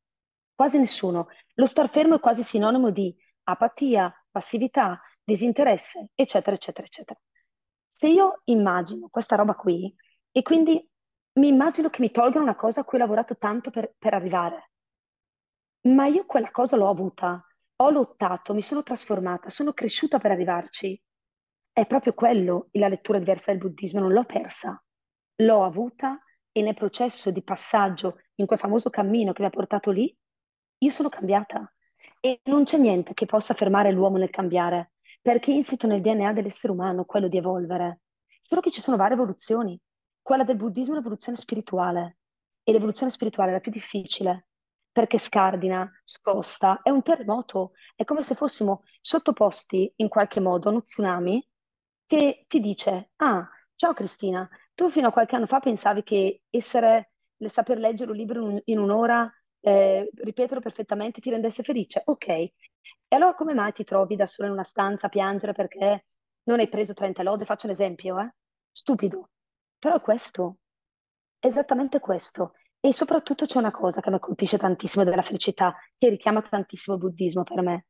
quasi nessuno. Lo star fermo è quasi sinonimo di apatia, passività, disinteresse, eccetera, eccetera, eccetera. Se io immagino questa roba qui e quindi mi immagino che mi tolgano una cosa a cui ho lavorato tanto per, per arrivare, ma io quella cosa l'ho avuta, ho lottato, mi sono trasformata, sono cresciuta per arrivarci. È proprio quello la lettura diversa del buddismo, non l'ho persa l'ho avuta e nel processo di passaggio, in quel famoso cammino che mi ha portato lì, io sono cambiata. E non c'è niente che possa fermare l'uomo nel cambiare, perché insito nel DNA dell'essere umano quello di evolvere. Solo che ci sono varie evoluzioni. Quella del buddismo è l'evoluzione spirituale. E l'evoluzione spirituale è la più difficile, perché scardina, scosta, è un terremoto. È come se fossimo sottoposti in qualche modo a uno tsunami che ti dice, ah, ciao Cristina, tu fino a qualche anno fa pensavi che essere, saper leggere un libro in un'ora, eh, ripeterlo perfettamente, ti rendesse felice. Ok. E allora come mai ti trovi da solo in una stanza a piangere perché non hai preso 30 lode? Faccio un esempio, eh? Stupido. Però è questo. esattamente questo. E soprattutto c'è una cosa che mi colpisce tantissimo della felicità, che richiama tantissimo il buddismo per me.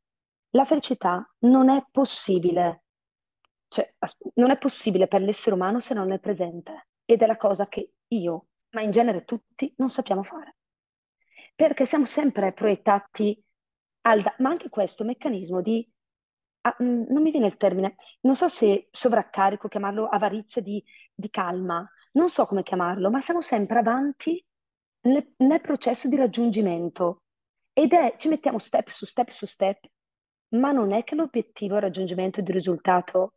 La felicità non è possibile cioè, non è possibile per l'essere umano se non è presente. Ed è la cosa che io, ma in genere tutti, non sappiamo fare. Perché siamo sempre proiettati al... Da- ma anche questo meccanismo di... Ah, mm, non mi viene il termine, non so se sovraccarico, chiamarlo avarizia di, di calma, non so come chiamarlo, ma siamo sempre avanti nel, nel processo di raggiungimento. Ed è, ci mettiamo step su step su step, ma non è che l'obiettivo è il raggiungimento di risultato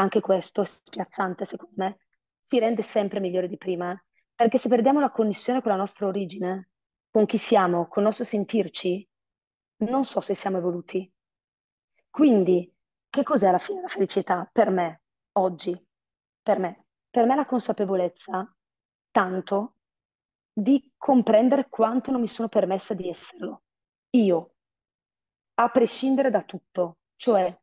anche questo è spiazzante secondo me, ci rende sempre migliore di prima, perché se perdiamo la connessione con la nostra origine, con chi siamo, con il nostro sentirci, non so se siamo evoluti. Quindi, che cos'è alla fine la felicità per me, oggi? Per me? Per me la consapevolezza, tanto, di comprendere quanto non mi sono permessa di esserlo. Io, a prescindere da tutto, cioè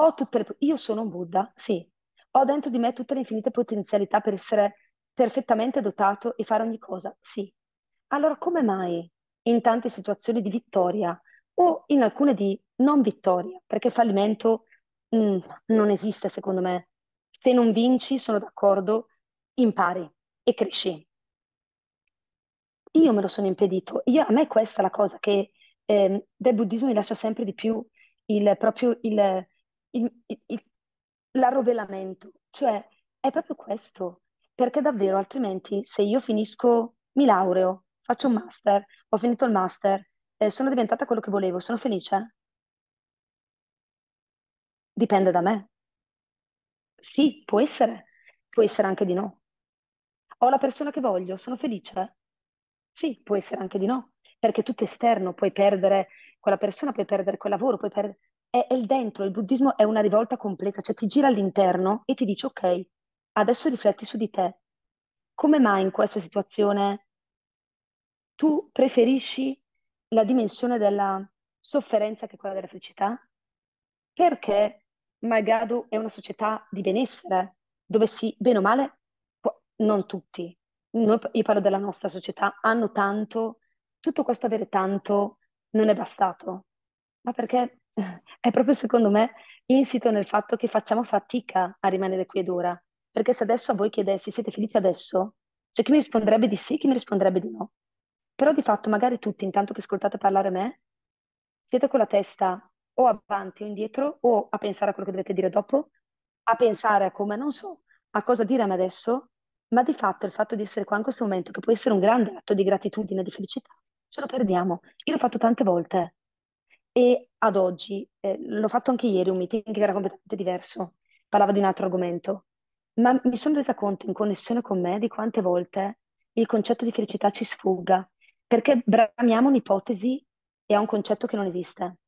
ho tutte le... Io sono un Buddha, sì. Ho dentro di me tutte le infinite potenzialità per essere perfettamente dotato e fare ogni cosa, sì. Allora come mai in tante situazioni di vittoria o in alcune di non vittoria? Perché fallimento mh, mm, non esiste secondo me. Se non vinci, sono d'accordo, impari e cresci. Io me lo sono impedito. Io, a me questa è la cosa che eh, del buddismo mi lascia sempre di più il, proprio il, il, il, il, cioè è proprio questo, perché davvero altrimenti se io finisco, mi laureo, faccio un master, ho finito il master, eh, sono diventata quello che volevo, sono felice? Dipende da me. Sì, può essere, può essere anche di no. Ho la persona che voglio, sono felice? Sì, può essere anche di no, perché tutto è esterno, puoi perdere quella persona, puoi perdere quel lavoro, puoi perdere è, è il dentro, il buddismo è una rivolta completa, cioè ti gira all'interno e ti dice ok, adesso rifletti su di te. Come mai in questa situazione tu preferisci la dimensione della sofferenza che quella della felicità? Perché Magadu è una società di benessere, dove si, bene o male, può, non tutti, Noi, io parlo della nostra società, hanno tanto, tutto questo avere tanto non è bastato, ma perché è proprio secondo me insito nel fatto che facciamo fatica a rimanere qui ed ora. Perché se adesso a voi chiedessi siete felici adesso, c'è cioè, chi mi risponderebbe di sì, chi mi risponderebbe di no. Però di fatto magari tutti, intanto che ascoltate parlare me, siete con la testa o avanti o indietro o a pensare a quello che dovete dire dopo, a pensare a come, non so, a cosa dire a me adesso, ma di fatto il fatto di essere qua in questo momento, che può essere un grande atto di gratitudine, di felicità, ce lo perdiamo. Io l'ho fatto tante volte, e ad oggi, eh, l'ho fatto anche ieri, un meeting che era completamente diverso, parlava di un altro argomento, ma mi sono resa conto in connessione con me di quante volte il concetto di felicità ci sfugga, perché bramiamo un'ipotesi e a un concetto che non esiste.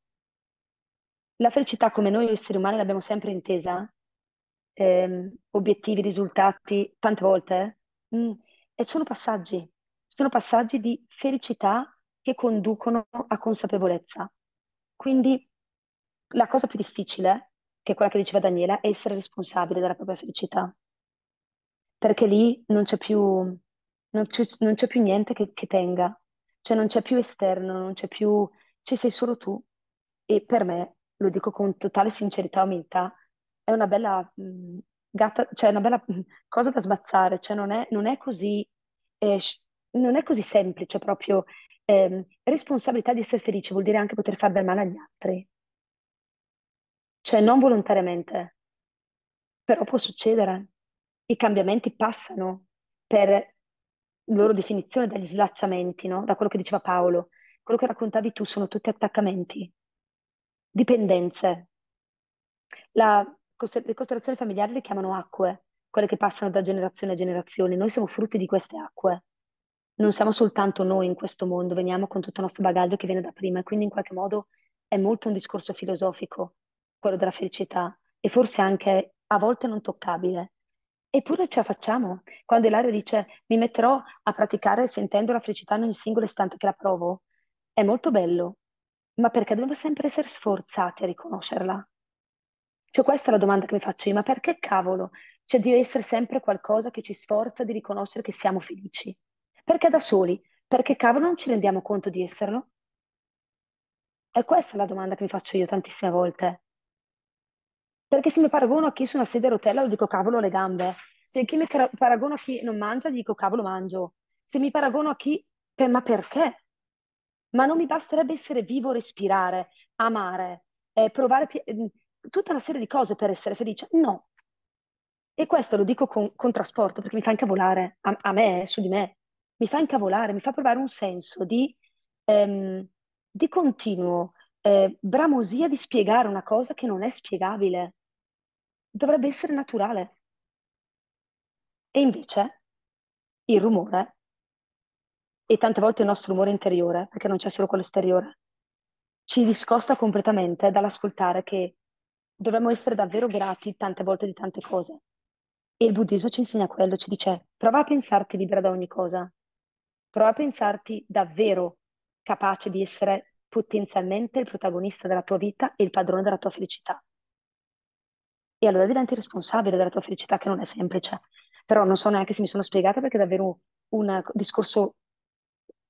La felicità come noi esseri umani l'abbiamo sempre intesa, ehm, obiettivi, risultati, tante volte, mh, mm, e sono passaggi, sono passaggi di felicità che conducono a consapevolezza. Quindi la cosa più difficile, che è quella che diceva Daniela, è essere responsabile della propria felicità. Perché lì non c'è più, non c'è, non c'è più niente che, che tenga, cioè non c'è più esterno, non c'è più, ci sei solo tu. E per me, lo dico con totale sincerità e umiltà, è una bella mh, mm, gatta, cioè una bella cosa da smazzare, cioè non è, non è così eh, non è così semplice proprio. Eh, responsabilità di essere felice vuol dire anche poter fare del male agli altri. Cioè non volontariamente, però può succedere. I cambiamenti passano per loro definizione dagli slacciamenti, no? da quello che diceva Paolo. Quello che raccontavi tu sono tutti attaccamenti, dipendenze. La, le costellazioni familiari le chiamano acque, quelle che passano da generazione a generazione. Noi siamo frutti di queste acque non siamo soltanto noi in questo mondo, veniamo con tutto il nostro bagaglio che viene da prima e quindi in qualche modo è molto un discorso filosofico, quello della felicità e forse anche a volte non toccabile. Eppure ce la facciamo. Quando Ilaria dice mi metterò a praticare sentendo la felicità in ogni singolo istante che la provo, è molto bello, ma perché dobbiamo sempre essere sforzati a riconoscerla? Cioè questa è la domanda che mi faccio io, ma perché cavolo? Cioè deve essere sempre qualcosa che ci sforza di riconoscere che siamo felici. Perché da soli? Perché cavolo non ci rendiamo conto di esserlo? E questa è la domanda che mi faccio io tantissime volte. Perché se mi paragono a chi su una sedia a rotella, lo dico cavolo le gambe. Se mi paragono a chi non mangia, dico cavolo mangio. Se mi paragono a chi... ma perché? Ma non mi basterebbe essere vivo, respirare, amare, eh, provare eh, tutta una serie di cose per essere felice? No. E questo lo dico con, con trasporto, perché mi fa incavolare a, a me, su di me mi fa incavolare, mi fa provare un senso di, ehm, di continuo eh, bramosia di spiegare una cosa che non è spiegabile. Dovrebbe essere naturale. E invece il rumore, e tante volte il nostro rumore interiore, perché non c'è solo quello esteriore, ci discosta completamente dall'ascoltare che dovremmo essere davvero grati tante volte di tante cose. E il buddismo ci insegna quello, ci dice prova a pensarti libera da ogni cosa, prova a pensarti davvero capace di essere potenzialmente il protagonista della tua vita e il padrone della tua felicità. E allora diventi responsabile della tua felicità, che non è semplice. Però non so neanche se mi sono spiegata perché è davvero un, eh, discorso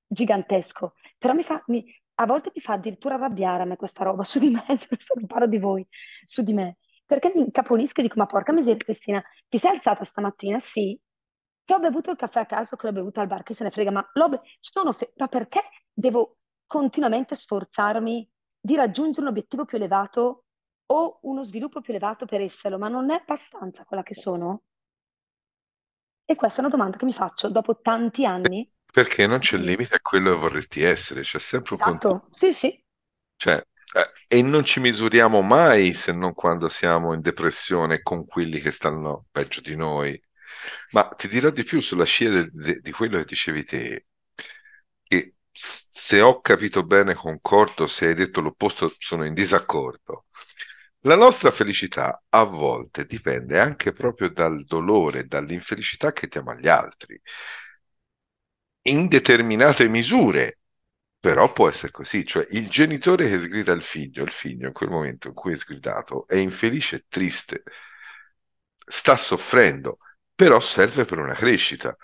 gigantesco. Però mi fa, mi, a volte mi fa addirittura arrabbiare a me questa roba su di me, se non parlo di voi, su di me. Perché mi incaponisco e dico, ma porca miseria Cristina, ti sei alzata stamattina? Sì, che ho bevuto il caffè a caso, che l'ho bevuto al bar, che se ne frega, ma, be- fe- ma perché devo continuamente sforzarmi di raggiungere un obiettivo più elevato o uno sviluppo più elevato per esserlo, ma non è abbastanza quella che sono? E questa è una domanda che mi faccio dopo tanti anni. Perché non c'è il limite a quello che vorresti essere, c'è sempre un esatto. Conto. Sì, sì. Cioè, eh, e non ci misuriamo mai se non quando siamo in depressione con quelli che stanno peggio di noi, ma ti dirò di più sulla scia de, de, di quello che dicevi te, che se ho capito bene concordo, se hai detto l'opposto sono in disaccordo. La nostra felicità a volte dipende anche proprio dal dolore, dall'infelicità che diamo agli altri, in determinate misure. Però può essere così, cioè il genitore che sgrida il figlio, il figlio in quel momento in cui è sgridato è infelice e triste, sta soffrendo però serve per una crescita.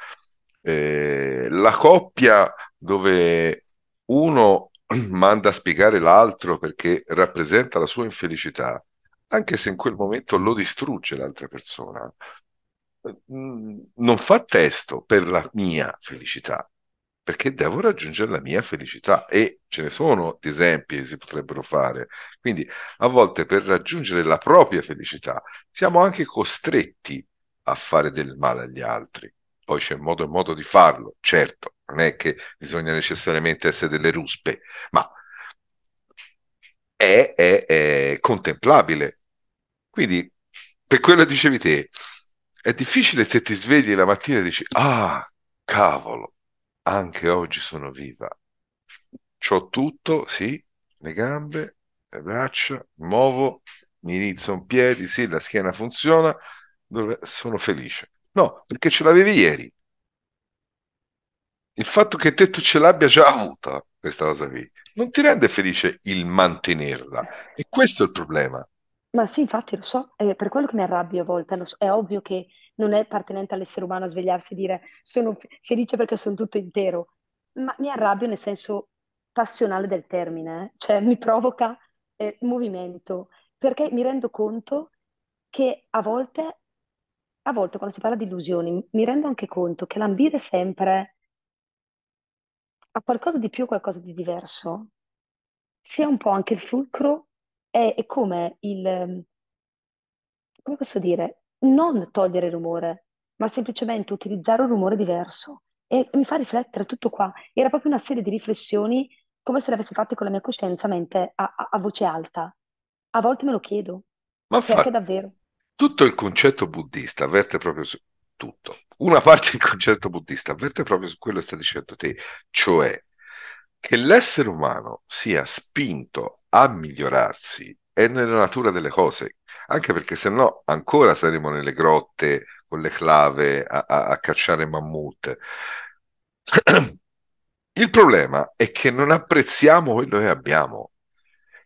Eh, la coppia dove uno manda a spiegare l'altro perché rappresenta la sua infelicità, anche se in quel momento lo distrugge l'altra persona, non fa testo per la mia felicità, perché devo raggiungere la mia felicità e ce ne sono di esempi che si potrebbero fare. Quindi a volte per raggiungere la propria felicità siamo anche costretti a fare del male agli altri. Poi c'è modo e modo di farlo, certo, non è che bisogna necessariamente essere delle ruspe, ma è, è, è contemplabile. Quindi, per quello che dicevi te, è difficile se ti svegli la mattina e dici, ah, cavolo, anche oggi sono viva. C'ho tutto, sì, le gambe, le braccia, muovo, mi rizzo un piede, sì, la schiena funziona, dove sono felice. No, perché ce l'avevi ieri. Il fatto che te tu ce l'abbia già avuta, questa cosa qui, non ti rende felice il mantenerla. E questo è il problema. Ma sì, infatti lo so, è per quello che mi arrabbio a volte, so, è ovvio che non è appartenente all'essere umano svegliarsi e dire sono felice perché sono tutto intero, ma mi arrabbio nel senso passionale del termine, eh? cioè mi provoca eh, movimento, perché mi rendo conto che a volte a volte quando si parla di illusioni mi rendo anche conto che l'ambire sempre a qualcosa di più, qualcosa di diverso, sia un po' anche il fulcro è, è come il, ehm, come posso dire, non togliere il rumore, ma semplicemente utilizzare un rumore diverso. E mi fa riflettere tutto qua. Era proprio una serie di riflessioni come se le avessi fatte con la mia coscienza mente a, a, a voce alta. A volte me lo chiedo. Ma cioè, fa... perché davvero? tutto il concetto buddista avverte proprio su tutto. Una parte del concetto buddista avverte proprio su quello che stai dicendo te, cioè che l'essere umano sia spinto a migliorarsi è nella natura delle cose, anche perché se no ancora saremo nelle grotte con le clave a, a, a cacciare mammut. Il problema è che non apprezziamo quello che abbiamo.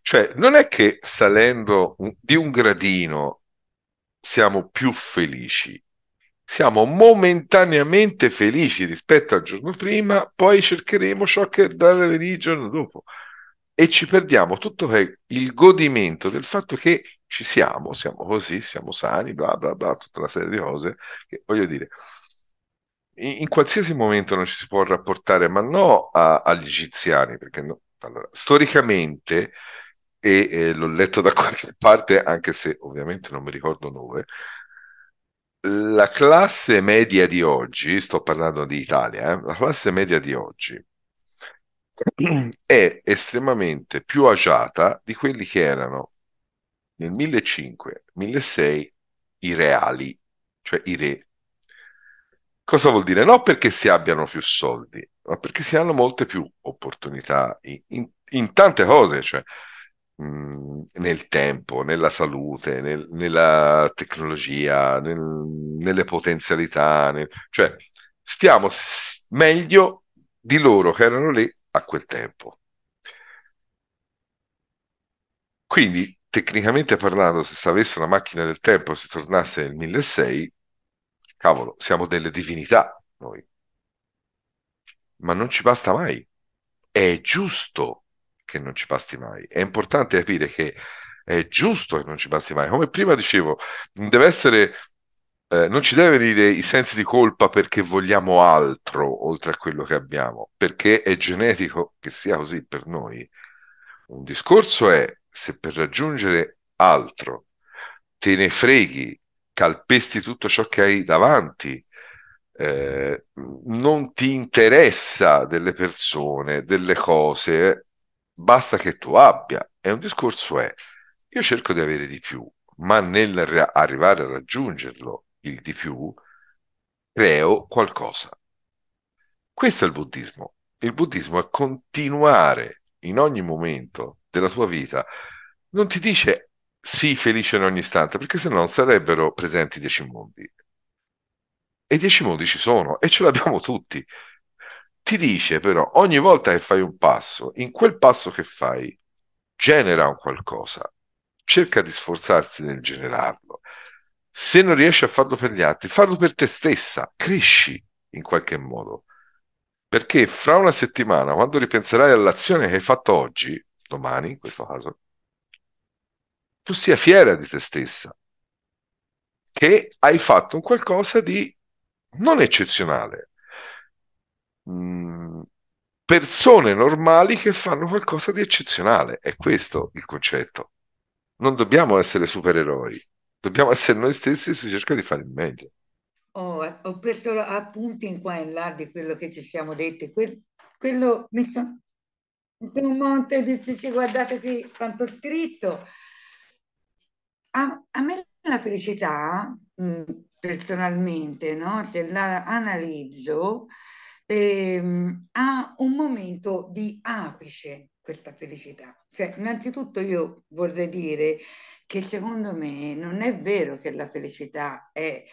Cioè, non è che salendo un, di un gradino siamo più felici. Siamo momentaneamente felici rispetto al giorno prima, poi cercheremo ciò che deve venire il giorno dopo e ci perdiamo tutto il godimento del fatto che ci siamo, siamo così, siamo sani, bla bla bla, tutta una serie di cose che voglio dire. In, in qualsiasi momento non ci si può rapportare, ma no a, agli egiziani, perché no, allora, storicamente e eh, l'ho letto da qualche parte, anche se ovviamente non mi ricordo dove, la classe media di oggi, sto parlando di Italia, eh, la classe media di oggi è estremamente più agiata di quelli che erano nel 1500-1600 i reali, cioè i re. Cosa vuol dire? Non perché si abbiano più soldi, ma perché si hanno molte più opportunità in, in, in tante cose, cioè nel tempo, nella salute, nel, nella tecnologia, nel, nelle potenzialità, nel, cioè stiamo s- meglio di loro che erano lì a quel tempo. Quindi, tecnicamente parlando, se avesse una macchina del tempo, se tornasse nel 1006, cavolo, siamo delle divinità noi. Ma non ci basta mai. È giusto che non ci basti mai. È importante capire che è giusto che non ci basti mai. Come prima dicevo, non deve essere eh, non ci deve venire i sensi di colpa perché vogliamo altro oltre a quello che abbiamo, perché è genetico che sia così per noi. Un discorso è se per raggiungere altro te ne freghi, calpesti tutto ciò che hai davanti, eh, non ti interessa delle persone, delle cose, basta che tu abbia. E un discorso è, io cerco di avere di più, ma nel arrivare a raggiungerlo, il di più, creo qualcosa. Questo è il buddismo. Il buddismo è continuare in ogni momento della tua vita. Non ti dice sii felice in ogni istante, perché se no non sarebbero presenti dieci mondi. E dieci mondi ci sono e ce l'abbiamo tutti ti dice però ogni volta che fai un passo, in quel passo che fai, genera un qualcosa, cerca di sforzarsi nel generarlo. Se non riesci a farlo per gli altri, farlo per te stessa, cresci in qualche modo. Perché fra una settimana, quando ripenserai all'azione che hai fatto oggi, domani in questo caso, tu sia fiera di te stessa, che hai fatto un qualcosa di non eccezionale, Mm, persone normali che fanno qualcosa di eccezionale. È questo il concetto. Non dobbiamo essere supereroi, dobbiamo essere noi stessi e si cerca di fare il meglio. Oh, eh, ho preso appunti in qua e in là di quello che ci siamo detti. Que- quello mi sono un monte di sì, guardate qui quanto scritto. A, a me la felicità, mh, mm, personalmente, no? se la analizzo, ehm, ha un momento di apice questa felicità. Cioè, innanzitutto io vorrei dire che secondo me non è vero che la felicità è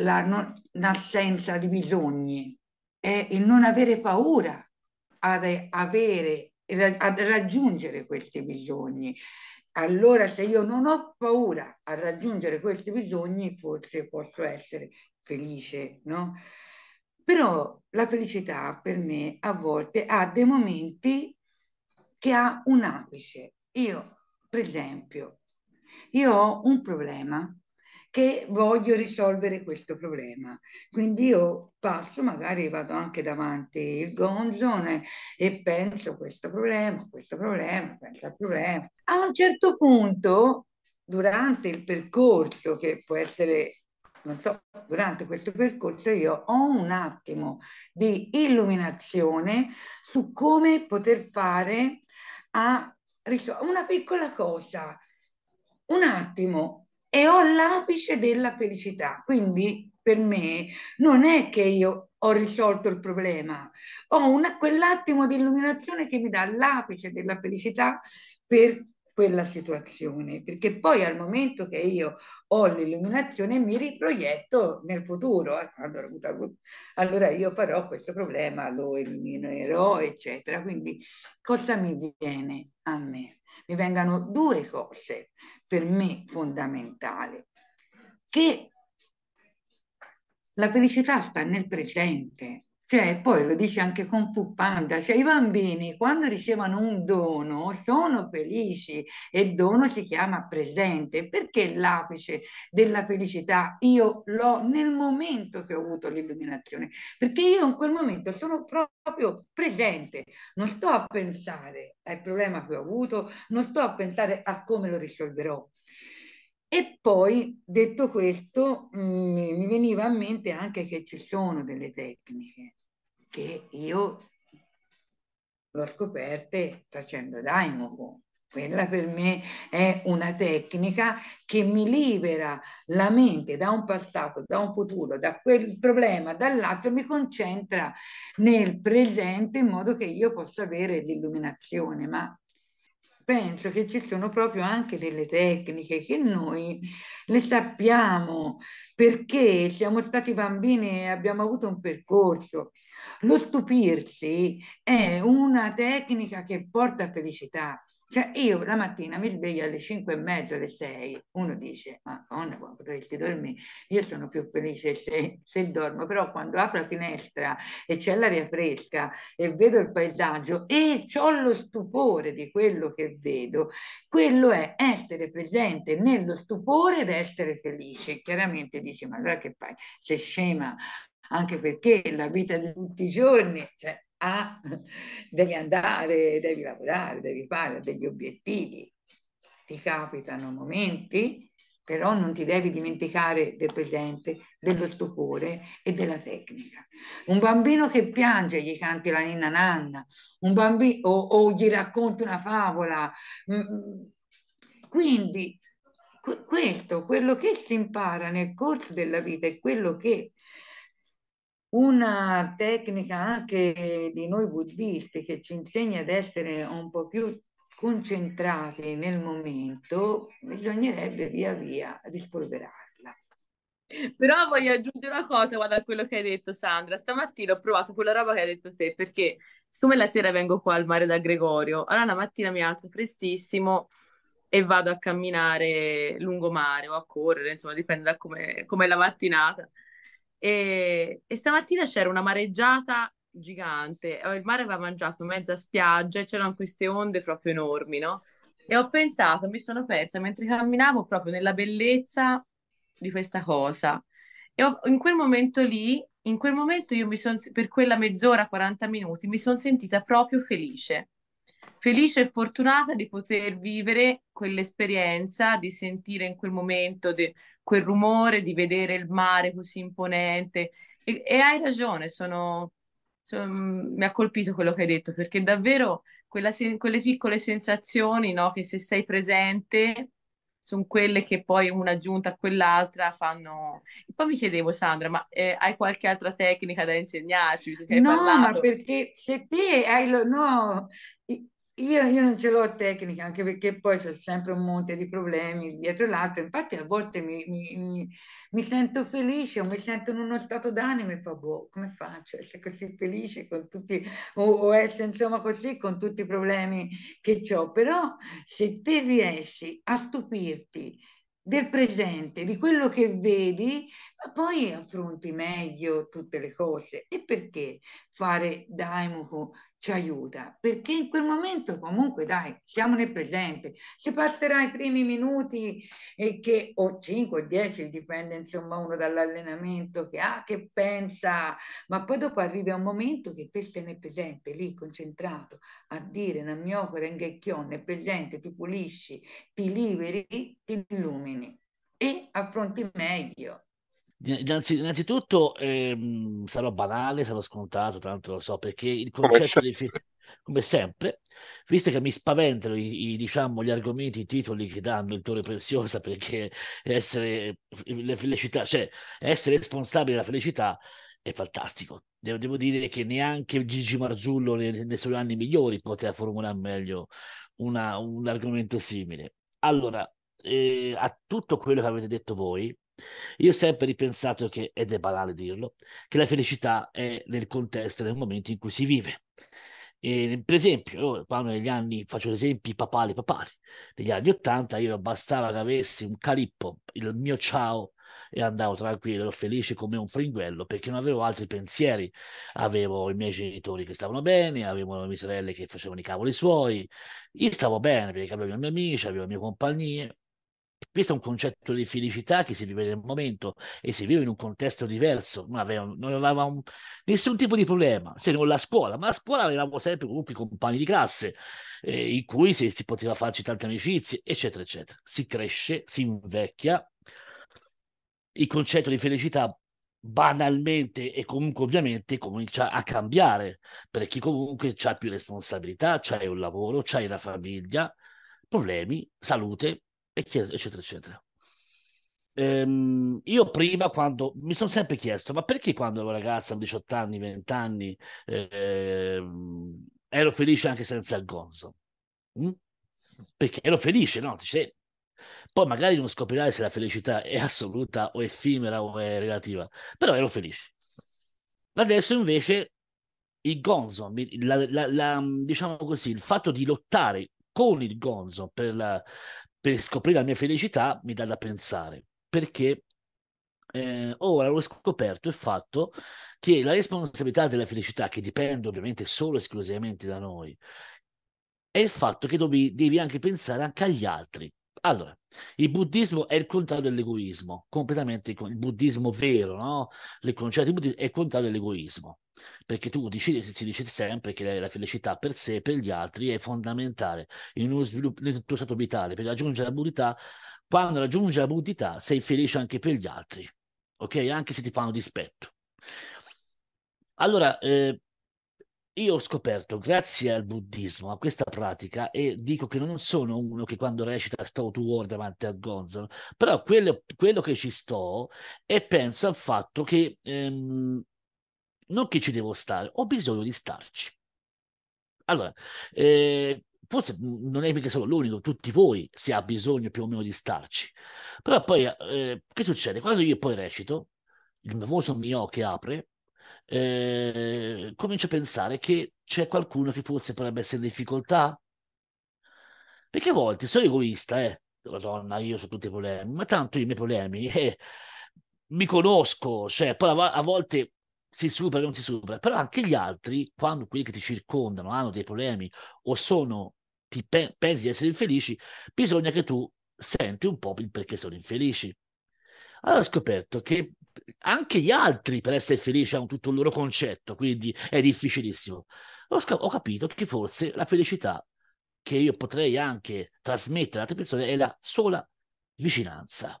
la non, l'assenza di bisogni, è il non avere paura ad avere, ad raggiungere questi bisogni. Allora se io non ho paura a raggiungere questi bisogni, forse posso essere felice, no? Però la felicità per me a volte ha dei momenti che ha un apice. Io, per esempio, io ho un problema che voglio risolvere questo problema. Quindi io passo, magari vado anche davanti il gonzone e penso questo problema, questo problema, penso al problema. A un certo punto, durante il percorso, che può essere non so, durante questo percorso io ho un attimo di illuminazione su come poter fare a una piccola cosa, un attimo, e ho l'apice della felicità. Quindi per me non è che io ho risolto il problema, ho una, quell'attimo di illuminazione che mi dà l'apice della felicità per quella situazione, perché poi al momento che io ho l'illuminazione mi riproietto nel futuro. Eh, allora, io farò questo problema, lo eliminerò, eccetera. Quindi cosa mi viene a me? Mi vengano due cose per me fondamentali, che la felicità sta nel presente, cioè, poi lo dice anche con Puppanda, cioè i bambini quando ricevono un dono sono felici e dono si chiama presente. Perché l'apice della felicità io l'ho nel momento che ho avuto l'illuminazione? Perché io in quel momento sono proprio presente, non sto a pensare al problema che ho avuto, non sto a pensare a come lo risolverò, e poi, detto questo, mh, mm, mi veniva a mente anche che ci sono delle tecniche che io l'ho scoperte facendo Daimoku. Quella per me è una tecnica che mi libera la mente da un passato, da un futuro, da quel problema, dall'altro, mi concentra nel presente in modo che io possa avere l'illuminazione, ma penso che ci sono proprio anche delle tecniche che noi le sappiamo perché siamo stati bambini e abbiamo avuto un percorso. Lo stupirsi è una tecnica che porta felicità cioè io la mattina mi sveglio alle 5 e mezza, alle 6, uno dice, ma donna, potresti dormire, io sono più felice se, se, dormo, però quando apro la finestra e c'è l'aria fresca e vedo il paesaggio e ho lo stupore di quello che vedo, quello è essere presente nello stupore ed essere felice. Chiaramente dice, ma allora che fai? Sei scema, anche perché la vita di tutti i giorni, cioè, Ah, devi andare, devi lavorare, devi fare degli obiettivi. Ti capitano momenti, però non ti devi dimenticare del presente, dello stupore e della tecnica. Un bambino che piange gli canti la ninna nanna, un bambino, o, o gli racconti una favola. Mm, mm. Quindi questo, quello che si impara nel corso della vita è quello che una tecnica anche di noi buddisti che ci insegna ad essere un po' più concentrati nel momento, bisognerebbe via via rispolverarla. Però voglio aggiungere una cosa guarda, a quello che hai detto Sandra, stamattina ho provato quella roba che hai detto te perché siccome la sera vengo qua al mare da Gregorio, allora la mattina mi alzo prestissimo e vado a camminare lungomare o a correre, insomma dipende da come è la mattinata. E, e stamattina c'era una mareggiata gigante, eh, il mare aveva mangiato mezza spiaggia e c'erano queste onde proprio enormi, no? E ho pensato, mi sono persa mentre camminavo proprio nella bellezza di questa cosa. E ho, in quel momento lì, in quel momento io mi sono, per quella mezz'ora, 40 minuti, mi sono sentita proprio felice felice e fortunata di poter vivere quell'esperienza, di sentire in quel momento de- quel rumore, di vedere il mare così imponente. E, e hai ragione, sono, sono, mm, mi ha colpito quello che hai detto, perché davvero quella, quelle piccole sensazioni no, che se sei presente sono quelle che poi una giunta a quell'altra fanno. E poi mi chiedevo, Sandra, ma eh, hai qualche altra tecnica da insegnarci? No, parlato? ma perché se te hai lo... no, io, io, non ce l'ho tecnica, anche perché poi c'è sempre un monte di problemi dietro l'altro, infatti a volte mi, mi, mi sento felice o mi sento in uno stato d'animo e fa, boh, come faccio a essere così felice con tutti, o, o essere insomma così con tutti i problemi che ho, però se te riesci a stupirti del presente, di quello che vedi, ma poi affronti meglio tutte le cose. E perché fare Daimuku ci aiuta? Perché in quel momento comunque dai, siamo nel presente, si passerà i primi minuti e che, o 5 o 10, dipende insomma uno dall'allenamento che ha, che pensa, ma poi dopo arrivi a un momento che te sei nel presente, lì concentrato, a dire Namyoko Rengekyon, nel presente, ti pulisci, ti liberi, ti illumini e affronti meglio Innanzitutto ehm, sarò banale, sarò scontato, tanto lo so, perché il concetto di fi- come sempre, visto che mi spaventano i, i, diciamo, gli argomenti, i titoli che danno il Torre Preziosa, perché essere, felicità, cioè, essere responsabile della felicità è fantastico. Devo, devo, dire che neanche Gigi Marzullo nei, nei suoi anni migliori poteva formulare meglio una, un argomento simile. Allora, eh, a tutto quello che avete detto voi, io ho sempre ripensato che, ed è banale dirlo, che la felicità è nel contesto, nel momento in cui si vive. E, per esempio, io parlo negli anni, faccio esempi papali papali. Negli anni 80 io bastava che avessi un calippo, il mio ciao, e andavo tranquillo, felice come un fringuello perché non avevo altri pensieri. Avevo i miei genitori che stavano bene, avevo le mie sorelle che facevano i cavoli suoi, io stavo bene perché avevo i miei amici, avevo le mie compagnie questo è un concetto di felicità che si vive nel momento e si vive in un contesto diverso. Non avevamo, non avevamo nessun tipo di problema, se non la scuola, ma la scuola avevamo sempre comunque compagni di classe eh, in cui si, si poteva farci tante amicizie, eccetera, eccetera. Si cresce, si invecchia. Il concetto di felicità banalmente e comunque ovviamente comincia a cambiare per chi comunque ha più responsabilità, c'è un lavoro, c'è una famiglia, problemi, salute, eccetera, eccetera. Ehm, io prima quando mi sono sempre chiesto, ma perché quando ero ragazza, a 18 anni, 20 anni, eh, ero felice anche senza il gonzo? Mm? Perché ero felice, no? Dice, poi magari non scoprirai se la felicità è assoluta o effimera o è relativa, però ero felice. Adesso invece il gonzo, la, la, la, diciamo così, il fatto di lottare con il gonzo per, la, per scoprire la mia felicità mi dà da pensare, perché eh, ora ho scoperto il fatto che la responsabilità della felicità, che dipende ovviamente solo e esclusivamente da noi, è il fatto che devi, devi anche pensare anche agli altri. Allora, il buddismo è il contrario dell'egoismo, completamente il buddismo vero, no? Il concetto di buddismo è il contrario dell'egoismo perché tu dici, si dice sempre che la felicità per sé e per gli altri è fondamentale in uno sviluppo, nel tuo stato vitale, per raggiungere la burità, quando raggiungi la burità sei felice anche per gli altri, ok? Anche se ti fanno dispetto. Allora, eh, io ho scoperto, grazie al buddismo, a questa pratica, e dico che non sono uno che quando recita sto to war davanti al gonzo però quello, quello, che ci sto e penso al fatto che ehm, non che ci devo stare, ho bisogno di starci. Allora, eh, forse non è mica solo l'unico, tutti voi si ha bisogno più o meno di starci. Però poi eh, che succede? Quando io poi recito, il famoso mio che apre, eh, comincio a pensare che c'è qualcuno che forse potrebbe essere in difficoltà. Perché a volte sono egoista, eh. Madonna, io so tutti i problemi, ma tanto i miei problemi, eh, mi conosco, cioè, poi a, a volte si supera o non si supera, però anche gli altri, quando quelli che ti circondano hanno dei problemi o sono, ti pe- pensi di essere infelici, bisogna che tu senti un po' il perché sono infelici. Allora ho scoperto che anche gli altri per essere felici hanno tutto il loro concetto, quindi è difficilissimo. Ho, sc- ho capito che forse la felicità che io potrei anche trasmettere ad altre persone è la sola vicinanza.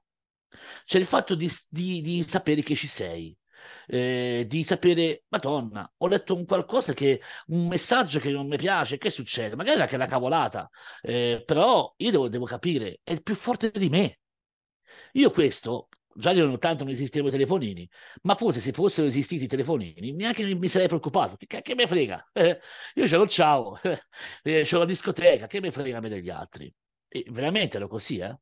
Cioè il fatto di, di, di sapere che ci sei, eh, di sapere, madonna, ho letto un qualcosa che, un messaggio che non mi piace, che succede? Magari anche una cavolata, eh, però io devo, devo capire, è più forte di me. Io questo già negli anni 80 non esistevano i telefonini, ma forse se fossero esistiti i telefonini neanche mi sarei preoccupato, che, che me frega, eh, io ce l'ho ciao, eh, c'ho la discoteca, che me frega me degli altri. E veramente ero così, eh?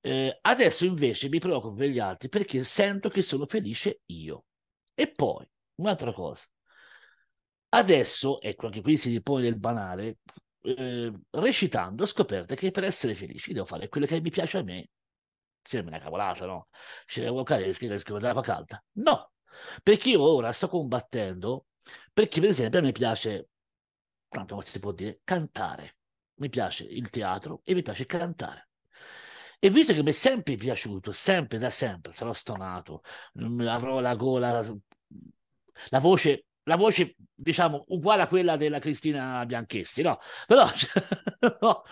eh? Adesso invece mi preoccupo degli altri perché sento che sono felice io. E poi, un'altra cosa, adesso, ecco anche qui si ripone del banale, eh, recitando scoperte che per essere felici devo fare quello che mi piace a me. Sembra una cavolata, no? Ci C'è un careschi scrivere, scrive l'acqua calda. No, perché io ora sto combattendo perché, per esempio, a me piace, tanto si può dire, cantare. Mi piace il teatro e mi piace cantare. E visto che mi è sempre piaciuto, sempre, da sempre, sarò stonato, mm, avrò la gola, la voce, la voce diciamo, uguale a quella della Cristina Bianchessi, no? Però, no.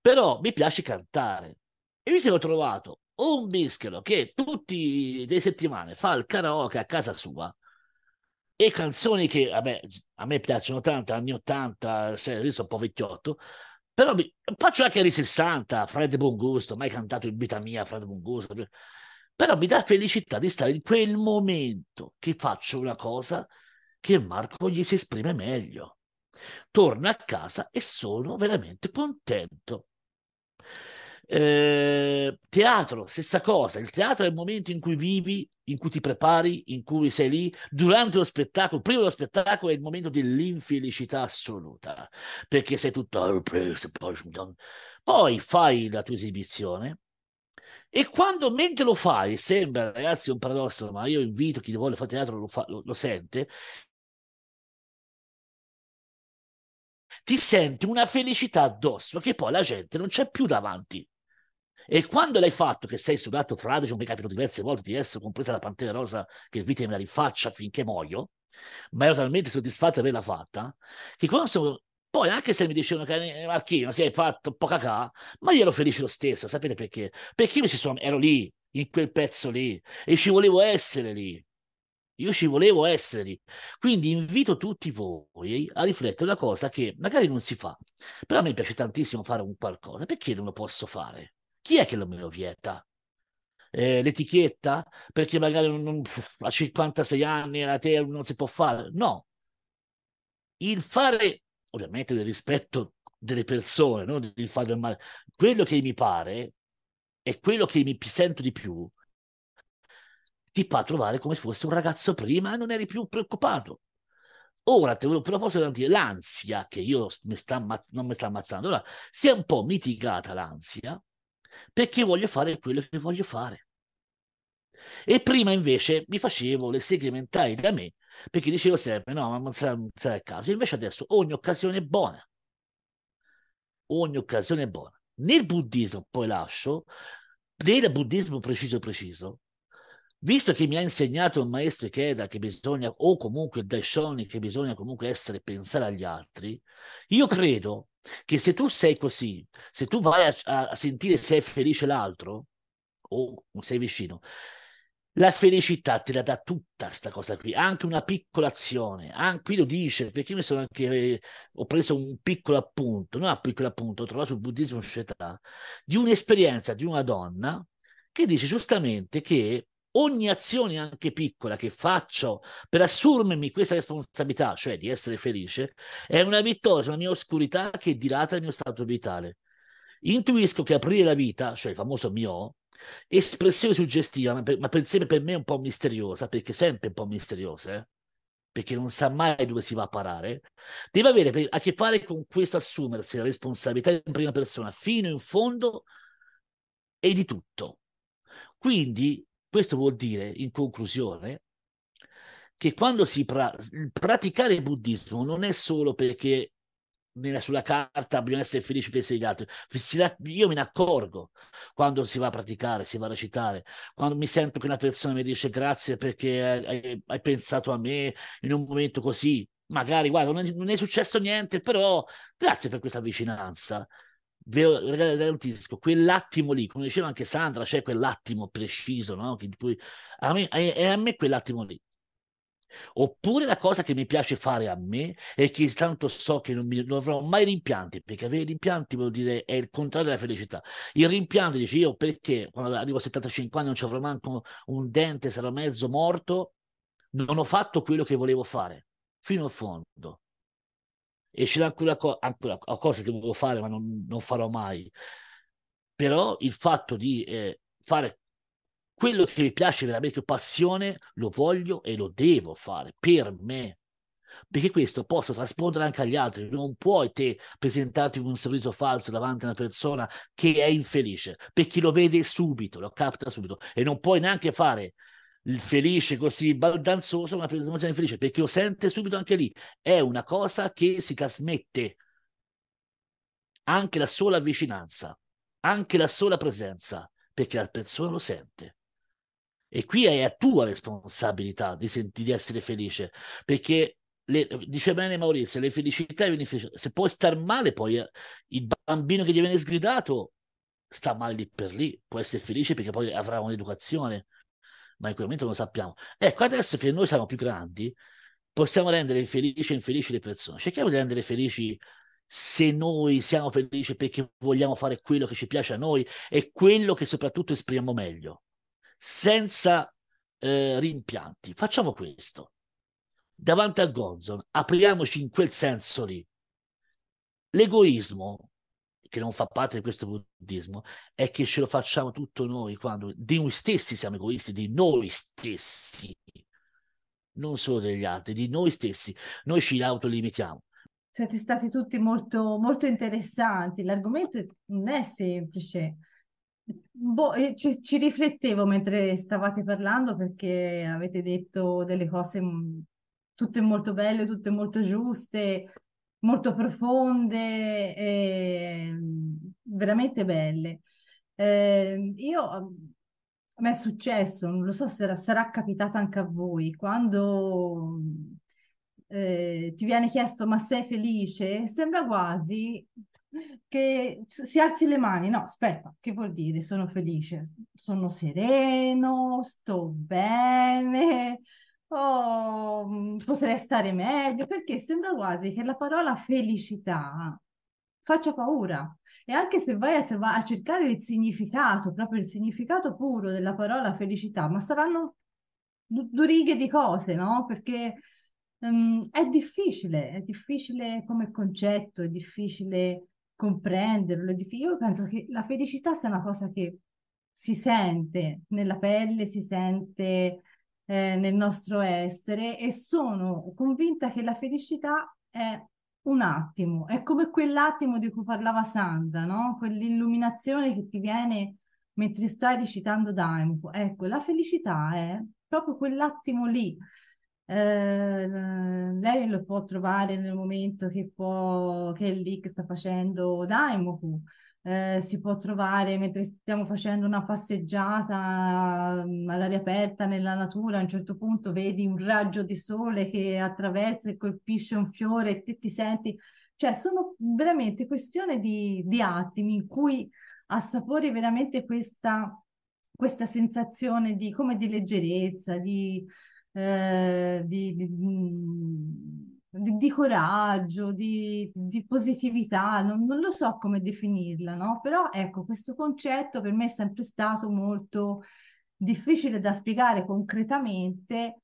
Però mi piace cantare. E visto che ho trovato un mischero che tutti le settimane fa il karaoke a casa sua, e canzoni che vabbè, a me piacciono tanto, anni 80, cioè, io sono un po' vecchiotto, però faccio anche anni 60, Fred Buongusto, mai cantato in vita mia Fred Buongusto, cioè, però mi dà felicità di stare in quel momento che faccio una cosa che Marco gli si esprime meglio. Torno a casa e sono veramente contento. Eh, teatro, stessa cosa, il teatro è il momento in cui vivi, in cui ti prepari, in cui sei lì, durante lo spettacolo, prima dello spettacolo è il momento dell'infelicità assoluta, perché sei tutto... Oh, poi fai la tua esibizione, e quando mentre lo fai, sembra ragazzi un paradosso, ma io invito chi vuole fare teatro lo, fa, lo, lo, sente, ti senti una felicità addosso che poi la gente non c'è più davanti. E quando l'hai fatto, che sei studiato, fra l'altro, mi è capitato diverse volte di essere compresa la pantera rosa che vite me la rifaccia finché muoio, ma ero talmente soddisfatto di averla fatta, che quando sono... Poi anche se mi dicevano che eh, Marchino si è fatto poca ca, ma io ero felice lo stesso, sapete perché? Perché io sono... ero lì, in quel pezzo lì, e ci volevo essere lì. Io ci volevo essere lì. Quindi invito tutti voi a riflettere una cosa che magari non si fa, però a me piace tantissimo fare un qualcosa, perché non lo posso fare? chi è che me lo vieta? Eh, l'etichetta? Perché magari non, a 56 anni la te non si può fare. No. Il fare, ovviamente del rispetto delle persone, non il fare del male, quello che mi pare e quello che mi sento di più ti fa trovare come se fosse un ragazzo prima e non eri più preoccupato. Ora te lo posso garantire, l'ansia che io mi sta, non mi sta ammazzando, ora si è un po' mitigata l'ansia, perché voglio fare quello che voglio fare. E prima invece mi facevo le seghe da me perché dicevo sempre: no, ma non sarà, non sarà il caso. Invece adesso ogni occasione è buona. Ogni occasione è buona. Nel buddismo, poi lascio, nel buddismo preciso preciso, visto che mi ha insegnato il maestro Ikeda che bisogna, o comunque Daishoni, che bisogna comunque essere pensare agli altri, io credo che se tu sei così, se tu vai a, a sentire se è felice l'altro o oh, sei vicino, la felicità te la dà tutta questa cosa qui, anche una piccola azione. Ah, qui lo dice, perché io mi sono anche, eh, ho preso un piccolo appunto, non un piccolo appunto, ho trovato sul buddismo società, di un'esperienza di una donna che dice giustamente che ogni azione anche piccola che faccio per assumermi questa responsabilità, cioè di essere felice, è una vittoria sulla mia oscurità che dilata il mio stato vitale. Intuisco che aprire la vita, cioè il famoso mio, espressione suggestiva, ma per, ma per, sempre per me un po' misteriosa, perché sempre un po' misteriosa, eh? perché non sa mai dove si va a parare, deve avere a che fare con questo assumersi la responsabilità in prima persona, fino in fondo e di tutto. Quindi questo vuol dire, in conclusione, che quando si pra- praticare il buddismo non è solo perché nella, sulla carta bisogna essere felici per essere gli altri. Io me ne accorgo quando si va a praticare, si va a recitare, quando mi sento che una persona mi dice grazie perché hai, hai pensato a me in un momento così. Magari, guarda, non è, non è successo niente, però grazie per questa vicinanza ve lo garantisco, quell'attimo lì, come diceva anche Sandra, c'è quell'attimo preciso, no? Cui, a me, è a me quell'attimo lì. Oppure la cosa che mi piace fare a me e che tanto so che non, mi, non, avrò mai rimpianti, perché avere rimpianti vuol dire è il contrario della felicità. Il rimpianto dice io perché quando arrivo a 75 anni non ci avrò manco un dente, sarò mezzo morto, non ho fatto quello che volevo fare fino in fondo. E c'era anche una, co- anche una cosa che volevo fare, ma non, non, farò mai. Però il fatto di eh, fare quello che mi piace veramente, passione, lo voglio e lo devo fare per me. Perché questo posso traspondere anche agli altri. Non puoi te presentarti con un sorriso falso davanti a una persona che è infelice, perché lo vede subito, lo capta subito. E non puoi neanche fare il felice così baldanzoso, una emozione felice, perché lo sente subito anche lì. È una cosa che si trasmette anche la sola vicinanza, anche la sola presenza, perché la persona lo sente. E qui è a tua responsabilità di, sentire di essere felice, perché le, dice bene Maurizio, le felicità viene felice. Se puoi star male, poi eh, il bambino che ti viene sgridato sta male lì per lì, può essere felice perché poi avrà un'educazione ma in quel momento non sappiamo. Ecco, adesso che noi siamo più grandi, possiamo rendere felici e infelici le persone. Cerchiamo di rendere felici se noi siamo felici perché vogliamo fare quello che ci piace a noi e quello che soprattutto esprimiamo meglio, senza eh, rimpianti. Facciamo questo. Davanti a Gonzon, apriamoci in quel senso lì. L'egoismo che non fa parte di questo buddismo è che ce lo facciamo tutto noi quando di noi stessi siamo egoisti, di noi stessi, non solo degli altri, di noi stessi, noi ci autolimitiamo. Siete stati tutti molto, molto interessanti, l'argomento non è semplice. Boh, eh, ci, ci riflettevo mentre stavate parlando perché avete detto delle cose mm, tutte molto belle, tutte molto giuste, molto profonde, e mm, veramente belle. Eh, io, mm, a è successo, non lo so se sarà, sarà capitata anche a voi, quando eh, ti viene chiesto ma sei felice? Sembra quasi che si alzi le mani, no, aspetta, che vuol dire sono felice? Sono sereno, sto bene, Oh, mm, potrei stare meglio, perché sembra quasi che la parola felicità faccia paura. E anche se vai a, trova- a cercare il significato, proprio il significato puro della parola felicità, ma saranno du- due righe di cose, no? Perché um, è difficile, è difficile come concetto, è difficile comprenderlo. io penso che la felicità sia una cosa che si sente nella pelle, si sente eh, nel nostro essere e sono convinta che la felicità è un attimo, è come quell'attimo di cui parlava Sandra, no? quell'illuminazione che ti viene mentre stai recitando Daimco. Ecco, la felicità è proprio quell'attimo lì. Eh, lei lo può trovare nel momento che, può, che è lì che sta facendo Daimoku, eh, si può trovare mentre stiamo facendo una passeggiata mm, all'aria aperta nella natura, a un certo punto vedi un raggio di sole che attraversa e colpisce un fiore e te ti senti, cioè sono veramente questione di, di attimi in cui assapori veramente questa, questa sensazione di, come di leggerezza, di, eh, di, di mm, di, di coraggio, di, di positività, non, non, lo so come definirla, no? Però ecco, questo concetto per me è sempre stato molto difficile da spiegare concretamente,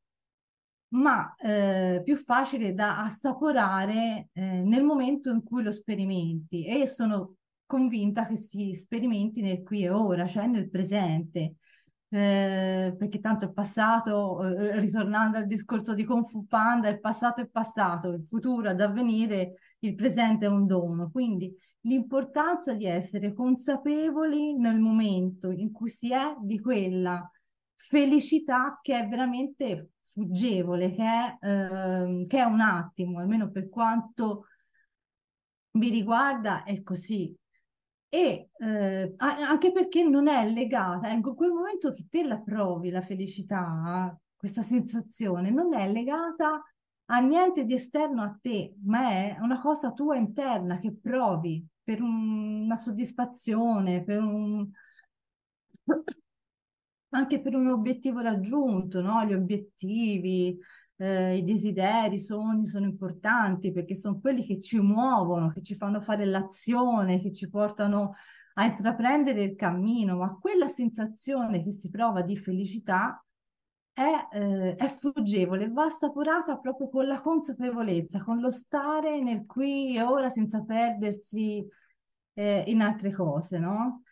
ma eh, più facile da assaporare eh, nel momento in cui lo sperimenti e sono convinta che si sperimenti nel qui e ora, cioè nel presente. Eh, perché tanto è passato, eh, ritornando al discorso di Confu Panda, il passato è passato, il futuro ad avvenire, il presente è un dono. Quindi l'importanza di essere consapevoli nel momento in cui si è di quella felicità che è veramente fuggevole, che è, eh, che è un attimo, almeno per quanto mi riguarda è così e eh, anche perché non è legata, in quel momento che te la provi la felicità, questa sensazione, non è legata a niente di esterno a te, ma è una cosa tua interna che provi per un, una soddisfazione, per un, anche per un obiettivo raggiunto, no? gli obiettivi, eh, i desideri, i sogni sono importanti perché sono quelli che ci muovono, che ci fanno fare l'azione, che ci portano a intraprendere il cammino, ma quella sensazione che si prova di felicità è, eh, è fuggevole, va assaporata proprio con la consapevolezza, con lo stare nel qui e ora senza perdersi eh, in altre cose, no?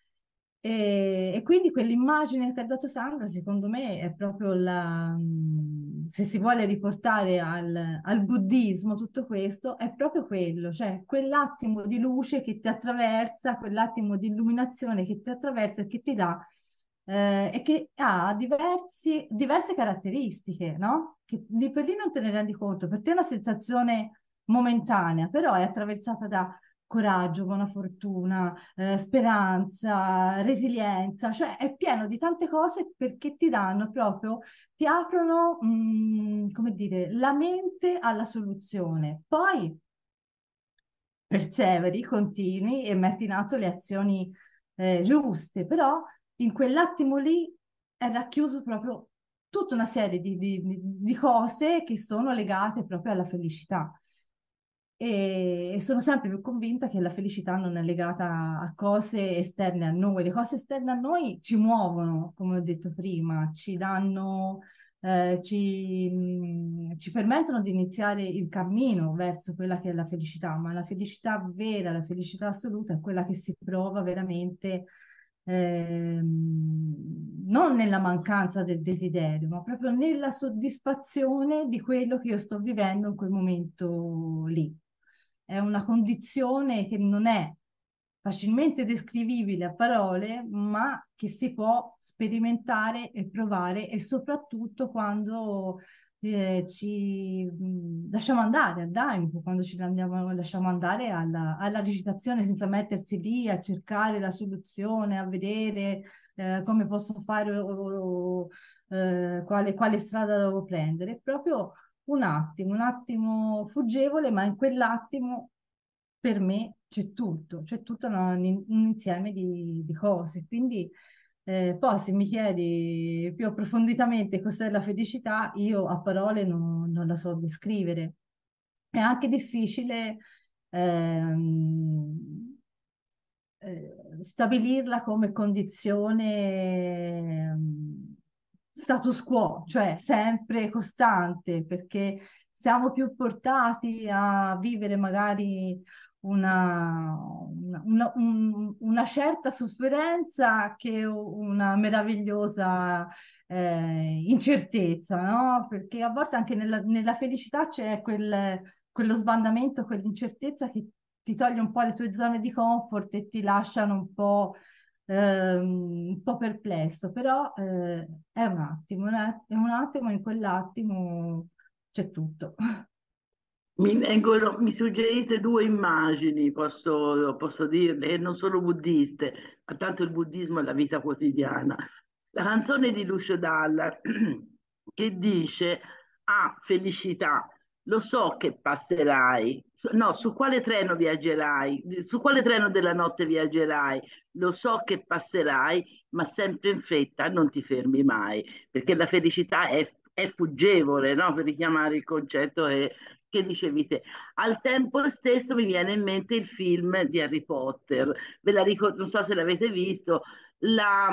E, e quindi quell'immagine che ha dato Sandra, secondo me, è proprio la, mhmm, se si vuole riportare al, al buddismo tutto questo, è proprio quello, cioè quell'attimo di luce che ti attraversa, quell'attimo di illuminazione che ti attraversa e che ti dà eh, e che ha diversi, diverse caratteristiche, no? Che di per lì non te ne rendi conto, per te è una sensazione momentanea, però è attraversata da coraggio, buona fortuna, eh, speranza, resilienza, cioè è pieno di tante cose perché ti danno proprio, ti aprono, mh, mm, come dire, la mente alla soluzione. Poi perseveri, continui e metti in atto le azioni eh, giuste, però in quell'attimo lì è racchiuso proprio tutta una serie di, di, di cose che sono legate proprio alla felicità e sono sempre più convinta che la felicità non è legata a cose esterne a noi. Le cose esterne a noi ci muovono, come ho detto prima, ci danno, eh, ci, mm, ci, permettono di iniziare il cammino verso quella che è la felicità, ma la felicità vera, la felicità assoluta è quella che si prova veramente. Eh, non nella mancanza del desiderio, ma proprio nella soddisfazione di quello che io sto vivendo in quel momento lì è una condizione che non è facilmente descrivibile a parole, ma che si può sperimentare e provare e soprattutto quando eh, ci lasciamo andare a Daimpo, quando ci andiamo, lasciamo andare alla, alla, recitazione senza mettersi lì a cercare la soluzione, a vedere eh, come posso fare o, o eh, quale, quale strada devo prendere, proprio un attimo, un attimo fuggevole, ma in quell'attimo per me c'è tutto, c'è tutto un, insieme di, di cose. Quindi eh, poi se mi chiedi più approfonditamente cos'è la felicità, io a parole non, non la so descrivere. È anche difficile ehm, eh, stabilirla come condizione. Ehm, status quo, cioè sempre costante, perché siamo più portati a vivere magari una, una, un, una certa sofferenza che una meravigliosa eh, incertezza, no? Perché a volte anche nella, nella felicità c'è quel, quello sbandamento, quell'incertezza che ti toglie un po' le tue zone di comfort e ti lasciano un po' ehm, un po' perplesso, però eh, è un attimo, è un attimo in quell'attimo c'è tutto. Mi, vengono, mi suggerite due immagini, posso, posso dirle, e non sono buddiste, tanto il buddismo è la vita quotidiana. La canzone di Lucio Dalla che dice, ah, felicità, lo so che passerai, no, su quale treno viaggerai, su quale treno della notte viaggerai, lo so che passerai, ma sempre in fretta non ti fermi mai, perché la felicità è, è fuggevole, no? per richiamare il concetto che, che dicevi te. Al tempo stesso mi viene in mente il film di Harry Potter, ve la ricordo, non so se l'avete visto, la,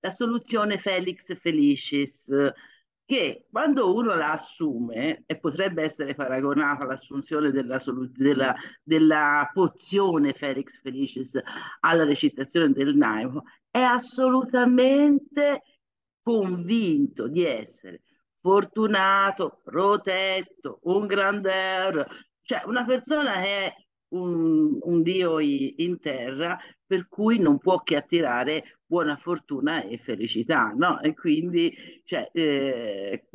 la soluzione Felix Felicis che quando uno la assume, e potrebbe essere paragonata all'assunzione della, della, della, pozione Felix Felicis alla recitazione del Naimo, è assolutamente convinto di essere fortunato, protetto, un grandeur, cioè una persona che è un, un dio in terra per cui non può che attirare buona fortuna e felicità, no? E quindi cioè, eh,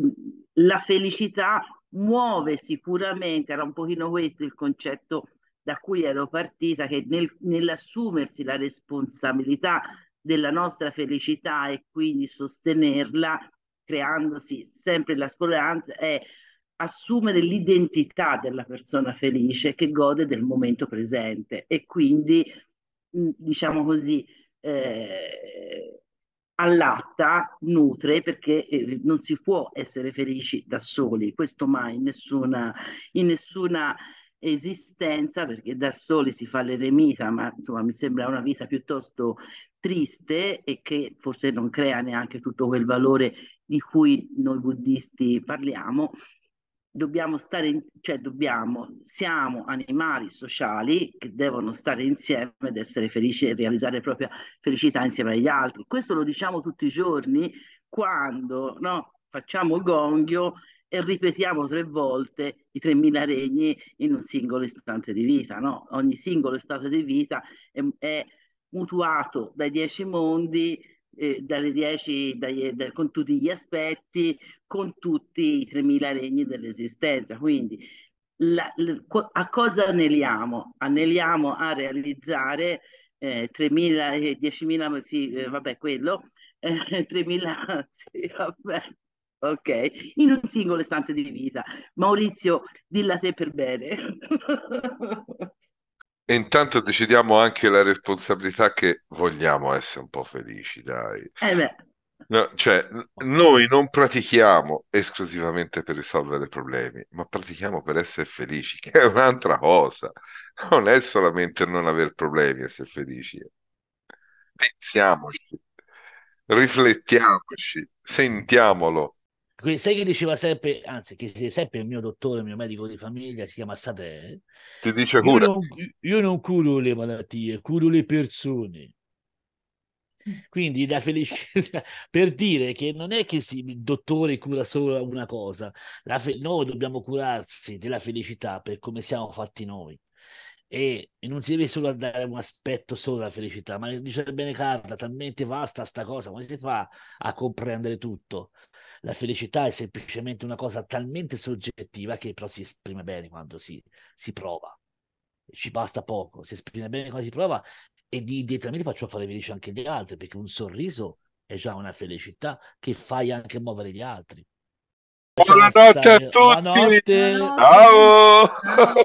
la felicità muove sicuramente, era un pochino questo il concetto da cui ero partita, che nel, nell'assumersi la responsabilità della nostra felicità e quindi sostenerla, creandosi sempre la speranza, è assumere l'identità della persona felice che gode del momento presente e quindi Mm, diciamo così, eh, allatta, nutre, perché eh, non si può essere felici da soli, questo mai, in nessuna, in nessuna esistenza, perché da soli si fa l'eremita, ma insomma mi sembra una vita piuttosto triste e che forse non crea neanche tutto quel valore di cui noi buddisti parliamo dobbiamo stare, in, cioè dobbiamo, siamo animali sociali che devono stare insieme ed essere felici e realizzare la propria felicità insieme agli altri. Questo lo diciamo tutti i giorni quando no, facciamo il gonghio e ripetiamo tre volte i 3.000 regni in un singolo istante di vita. No? Ogni singolo istante di vita è, è mutuato dai dieci mondi eh, dalle 10 dai, da, con tutti gli aspetti, con tutti i 3000 regni dell'esistenza. Quindi la, la, a cosa aneliamo? Aneliamo a realizzare eh, 3000 e 10.000, sì, eh, vabbè, quello, 3.000, eh, sì, vabbè, ok, in un singolo istante di vita. Maurizio, dilla te per bene. E intanto decidiamo anche la responsabilità che vogliamo essere un po' felici, dai. Eh no, cioè, noi non pratichiamo esclusivamente per risolvere problemi, ma pratichiamo per essere felici, che è un'altra cosa. Non è solamente non avere problemi, essere felici. Pensiamoci, riflettiamoci, sentiamolo Que- sai che diceva sempre, anzi, che sempre il mio dottore, il mio medico di famiglia, si chiama Satè. Ti dice cura. Io non, io non curo le malattie, curo le persone. Quindi la felicità per dire che non è che si, il dottore cura solo una cosa, fe- noi dobbiamo curarsi della felicità per come siamo fatti noi. E, e non si deve solo dare un aspetto solo della felicità, ma dice bene Carla, talmente vasta sta cosa, come si fa a comprendere tutto? la felicità è semplicemente una cosa talmente soggettiva che però si esprime bene quando si, si prova. Ci basta poco, si esprime bene quando si prova e di, direttamente faccio fare felice anche gli altri, perché un sorriso è già una felicità che fai anche muovere gli altri. Buonanotte a tutti! Buonanotte. Ciao!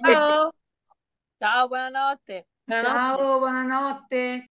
Ciao, Ciao, buonanotte! Ciao, buonanotte.